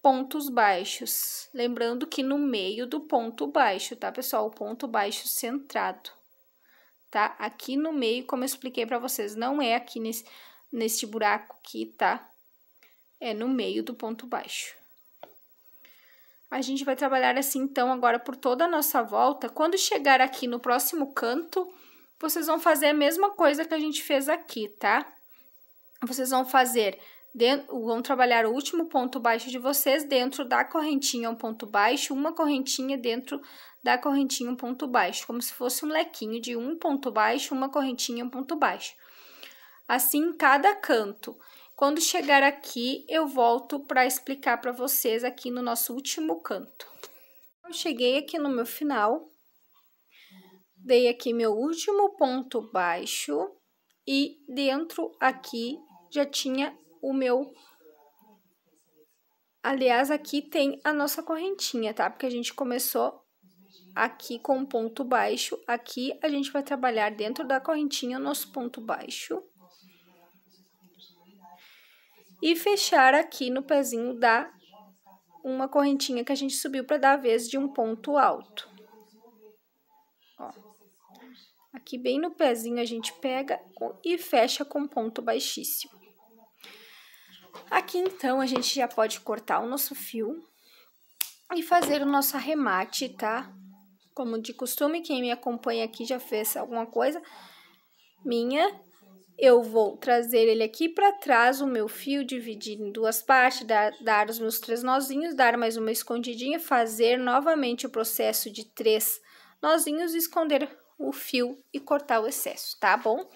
pontos baixos. Lembrando que no meio do ponto baixo, tá, pessoal? O ponto baixo centrado, tá? Aqui no meio, como eu expliquei para vocês, não é aqui nesse, buraco aqui, tá? É no meio do ponto baixo. A gente vai trabalhar assim então agora por toda a nossa volta. Quando chegar aqui no próximo canto, vocês vão fazer a mesma coisa que a gente fez aqui, tá? Vocês vão fazer Dentro, vão trabalhar o último ponto baixo de vocês dentro da correntinha um ponto baixo, uma correntinha dentro da correntinha um ponto baixo, como se fosse um lequinho de um ponto baixo, uma correntinha um ponto baixo. Assim, cada canto. Quando chegar aqui, eu volto para explicar para vocês aqui no nosso último canto. Eu cheguei aqui no meu final, dei aqui meu último ponto baixo e dentro aqui já tinha o meu... Aliás, aqui tem a nossa correntinha, tá? Porque a gente começou aqui com ponto baixo, aqui a gente vai trabalhar dentro da correntinha o nosso ponto baixo e fechar aqui no pezinho da uma correntinha que a gente subiu para dar a vez de um ponto alto. Ó. Aqui bem no pezinho a gente pega e fecha com ponto baixíssimo. Aqui então a gente já pode cortar o nosso fio e fazer o nosso arremate, tá? Como de costume, quem me acompanha aqui já fez alguma coisa minha, eu vou trazer ele aqui para trás, o meu fio, dividir em duas partes, dar, dar os meus três nozinhos, dar mais uma escondidinha, fazer novamente o processo de três nozinhos, esconder o fio e cortar o excesso, tá bom?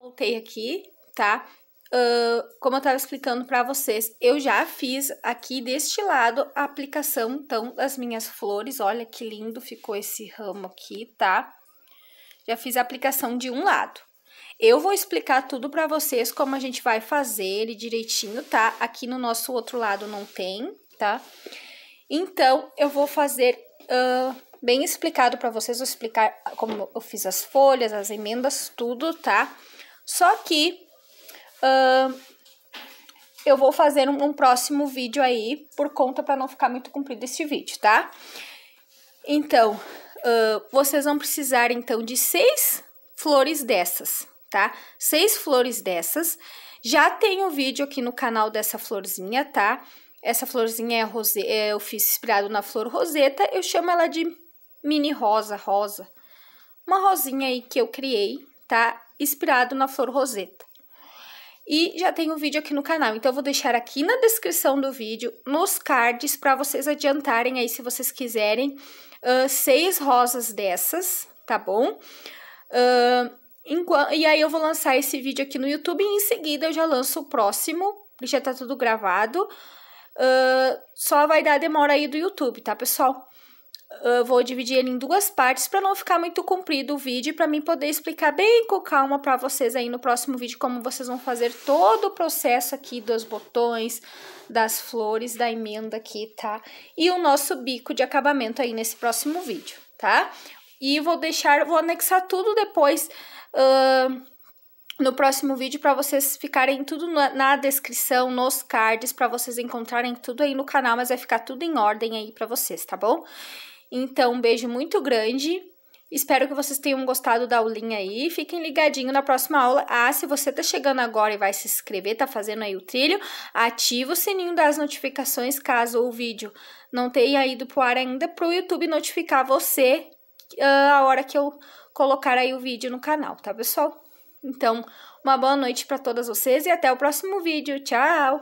Voltei aqui, tá? Uh, como eu estava explicando para vocês, eu já fiz aqui deste lado a aplicação, então, das minhas flores. Olha que lindo ficou esse ramo aqui, tá? Já fiz a aplicação de um lado. Eu vou explicar tudo para vocês como a gente vai fazer ele direitinho, tá? Aqui no nosso outro lado não tem, tá? Então, eu vou fazer uh, bem explicado para vocês, vou explicar como eu fiz as folhas, as emendas, tudo, tá? Só que uh, eu vou fazer um, um, próximo vídeo aí, por conta para não ficar muito comprido este vídeo, tá? Então, uh, vocês vão precisar, então, de seis flores dessas, tá? Seis flores dessas. Já tem o um vídeo aqui no canal dessa florzinha, tá? Essa florzinha é rosé eu fiz inspirado na flor roseta, eu chamo ela de mini rosa, rosa. Uma rosinha aí que eu criei, tá? Inspirado na flor roseta. E já tem um vídeo aqui no canal, então eu vou deixar aqui na descrição do vídeo, nos cards, para vocês adiantarem aí se vocês quiserem uh, seis rosas dessas, tá bom? Uh, e aí eu vou lançar esse vídeo aqui no YouTube e em seguida eu já lanço o próximo, já tá tudo gravado. Uh, só vai dar demora aí do YouTube, tá, pessoal? Eu vou dividir ele em duas partes para não ficar muito comprido o vídeo, para mim poder explicar bem com calma para vocês aí no próximo vídeo como vocês vão fazer todo o processo aqui dos botões, das flores, da emenda aqui, tá? E o nosso bico de acabamento aí nesse próximo vídeo, tá? E vou deixar, vou anexar tudo depois Uh, no próximo vídeo para vocês ficarem tudo na, na descrição, nos cards, para vocês encontrarem tudo aí no canal, mas vai ficar tudo em ordem aí para vocês, tá bom? Então, um beijo muito grande. Espero que vocês tenham gostado da aulinha aí. Fiquem ligadinho na próxima aula. Ah, se você tá chegando agora e vai se inscrever, tá fazendo aí o trilho, ativa o sininho das notificações caso o vídeo não tenha ido pro ar ainda pro YouTube notificar você uh, a hora que eu colocar aí o vídeo no canal, tá pessoal? Então, uma boa noite para todas vocês e até o próximo vídeo. Tchau!